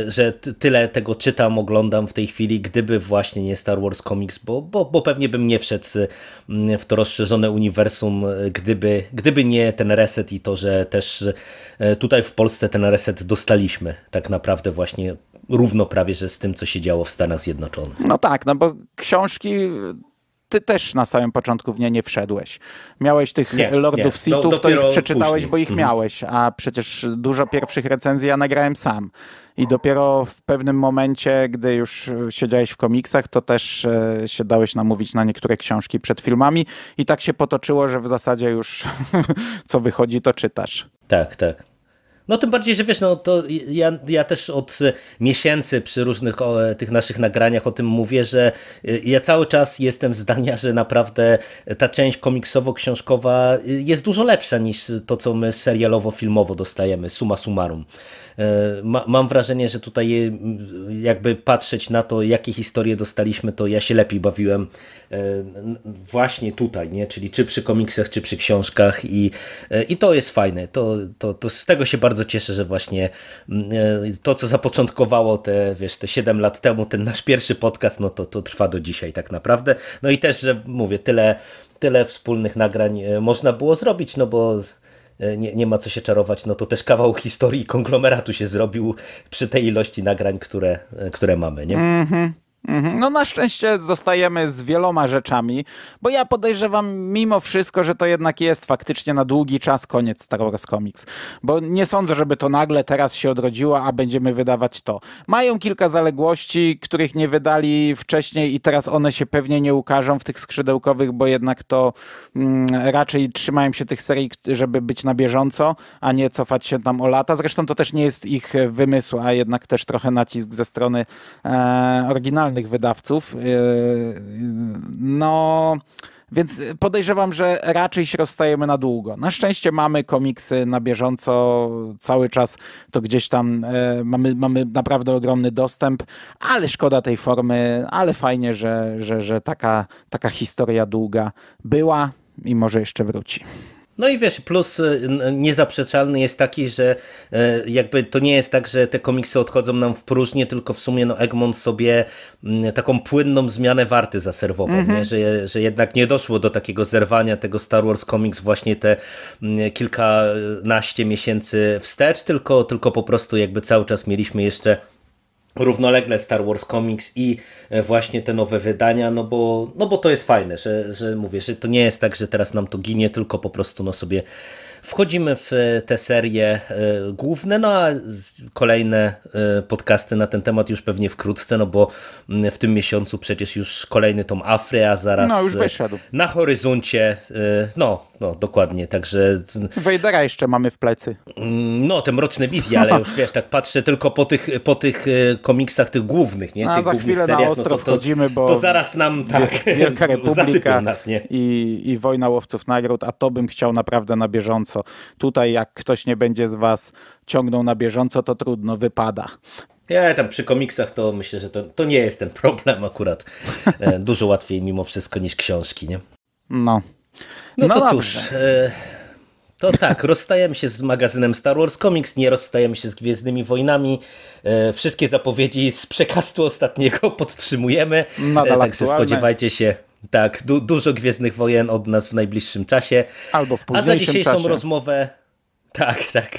że tyle tego czytam, oglądam w tej chwili, gdyby właśnie nie Star Wars Comics, bo, bo, bo pewnie bym nie wszedł w to rozszerzone uniwersum, gdyby, gdyby nie ten reset i to, że też tutaj w Polsce ten reset dostaliśmy tak naprawdę właśnie równo prawie, że z tym, co się działo w Stanach Zjednoczonych. No tak, no bo książki ty też na samym początku w nie nie wszedłeś. Miałeś tych nie, Lordów nie. Seatów, Do, to ich przeczytałeś, później. bo ich mhm. miałeś, a przecież dużo pierwszych recenzji ja nagrałem sam. I dopiero w pewnym momencie, gdy już siedziałeś w komiksach, to też e, się dałeś namówić na niektóre książki przed filmami i tak się potoczyło, że w zasadzie już co wychodzi, to czytasz. Tak, tak. No tym bardziej, że wiesz, no to ja, ja też od miesięcy przy różnych o, tych naszych nagraniach o tym mówię, że y, ja cały czas jestem zdania, że naprawdę ta część komiksowo-książkowa y, jest dużo lepsza niż to, co my serialowo-filmowo dostajemy, suma summarum. E, ma, mam wrażenie, że tutaj e, jakby patrzeć na to, jakie historie dostaliśmy, to ja się lepiej bawiłem e, właśnie tutaj, nie? czyli czy przy komiksach, czy przy książkach i, i to jest fajne. To, to, to z tego się bardzo cieszę, że właśnie to, co zapoczątkowało te, wiesz, te 7 lat temu, ten nasz pierwszy podcast, no to, to trwa do dzisiaj tak naprawdę. No i też, że mówię, tyle, tyle wspólnych nagrań można było zrobić, no bo E, nie, nie ma co się czarować, no to też kawał historii konglomeratu się zrobił przy tej ilości nagrań, które, e, które mamy, nie? Mhm. Mhm. No na szczęście zostajemy z wieloma rzeczami, bo ja podejrzewam mimo wszystko, że to jednak jest faktycznie na długi czas koniec Star Wars Comics, bo nie sądzę, żeby to nagle teraz się odrodziło, a będziemy wydawać to. Mają kilka zaległości, których nie wydali wcześniej i teraz one się pewnie nie ukażą w tych skrzydełkowych, bo jednak to mm, raczej trzymają się tych serii, żeby być na bieżąco, a nie cofać się tam o lata. Zresztą to też nie jest ich wymysł, a jednak też trochę nacisk ze strony e, oryginalnej lokalnych wydawców. Yy, no. Więc podejrzewam, że raczej się rozstajemy na długo. Na szczęście mamy komiksy na bieżąco, cały czas to gdzieś tam e, mamy, mamy naprawdę ogromny dostęp, ale szkoda tej formy, ale fajnie, że, że, że taka, taka historia długa była i może jeszcze wróci. No i wiesz, plus y, niezaprzeczalny jest taki, że y, jakby to nie jest tak, że te komiksy odchodzą nam w próżnię, tylko w sumie no Egmont sobie mm, taką płynną zmianę warty zaserwował, mm -hmm. nie? Mhm. Że, że jednak nie doszło do takiego zerwania tego Star Wars Comics właśnie te mm, kilkanaście miesięcy wstecz, tylko, tylko po prostu jakby cały czas mieliśmy jeszcze równolegle Star Wars Comics i e, właśnie te nowe wydania, no bo, no bo to jest fajne, że, że mówię, że to nie jest tak, że teraz nam to ginie, tylko po prostu no sobie wchodzimy w e, te serie e, główne, no a kolejne podcasty na ten temat już pewnie wkrótce, no bo mm, w tym miesiącu przecież już kolejny tom Afry, a zaraz no, na horyzoncie, no no dokładnie, także... Wejdera jeszcze mamy w plecy. Mm, no, te mroczne wizje, ale już wiesz, tak patrzę tylko po tych, po tych e, komiksach tych głównych, nie? Tych za chwilę seriach, na ostro no to, to, wchodzimy, bo... To zaraz nam, tak, Wielka Republika nas, nie? I, I Wojna Łowców Nagród, a to bym chciał naprawdę na bieżąco. Tutaj jak ktoś nie będzie z was ciągnął na bieżąco, to trudno, wypada. Ja tam przy komiksach to myślę, że to, to nie jest ten problem akurat. E, dużo łatwiej mimo wszystko niż książki, nie? No, no, no to cóż, e, to tak, rozstajemy się z magazynem Star Wars Comics, nie rozstajemy się z Gwiezdnymi Wojnami. E, wszystkie zapowiedzi z przekastu ostatniego podtrzymujemy. E, Nadal Także spodziewajcie się tak, du dużo Gwiezdnych Wojen od nas w najbliższym czasie. Albo w późniejszym A za dzisiejszą czasie. rozmowę tak, tak.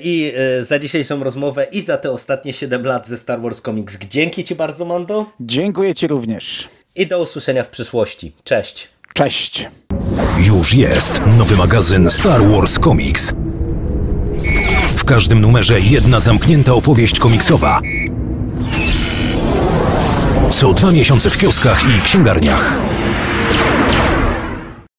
I za dzisiejszą rozmowę i za te ostatnie 7 lat ze Star Wars Comics. Dzięki Ci bardzo, Mando. Dziękuję Ci również. I do usłyszenia w przyszłości. Cześć. Cześć. Już jest nowy magazyn Star Wars Comics. W każdym numerze jedna zamknięta opowieść komiksowa. Co dwa miesiące w kioskach i księgarniach.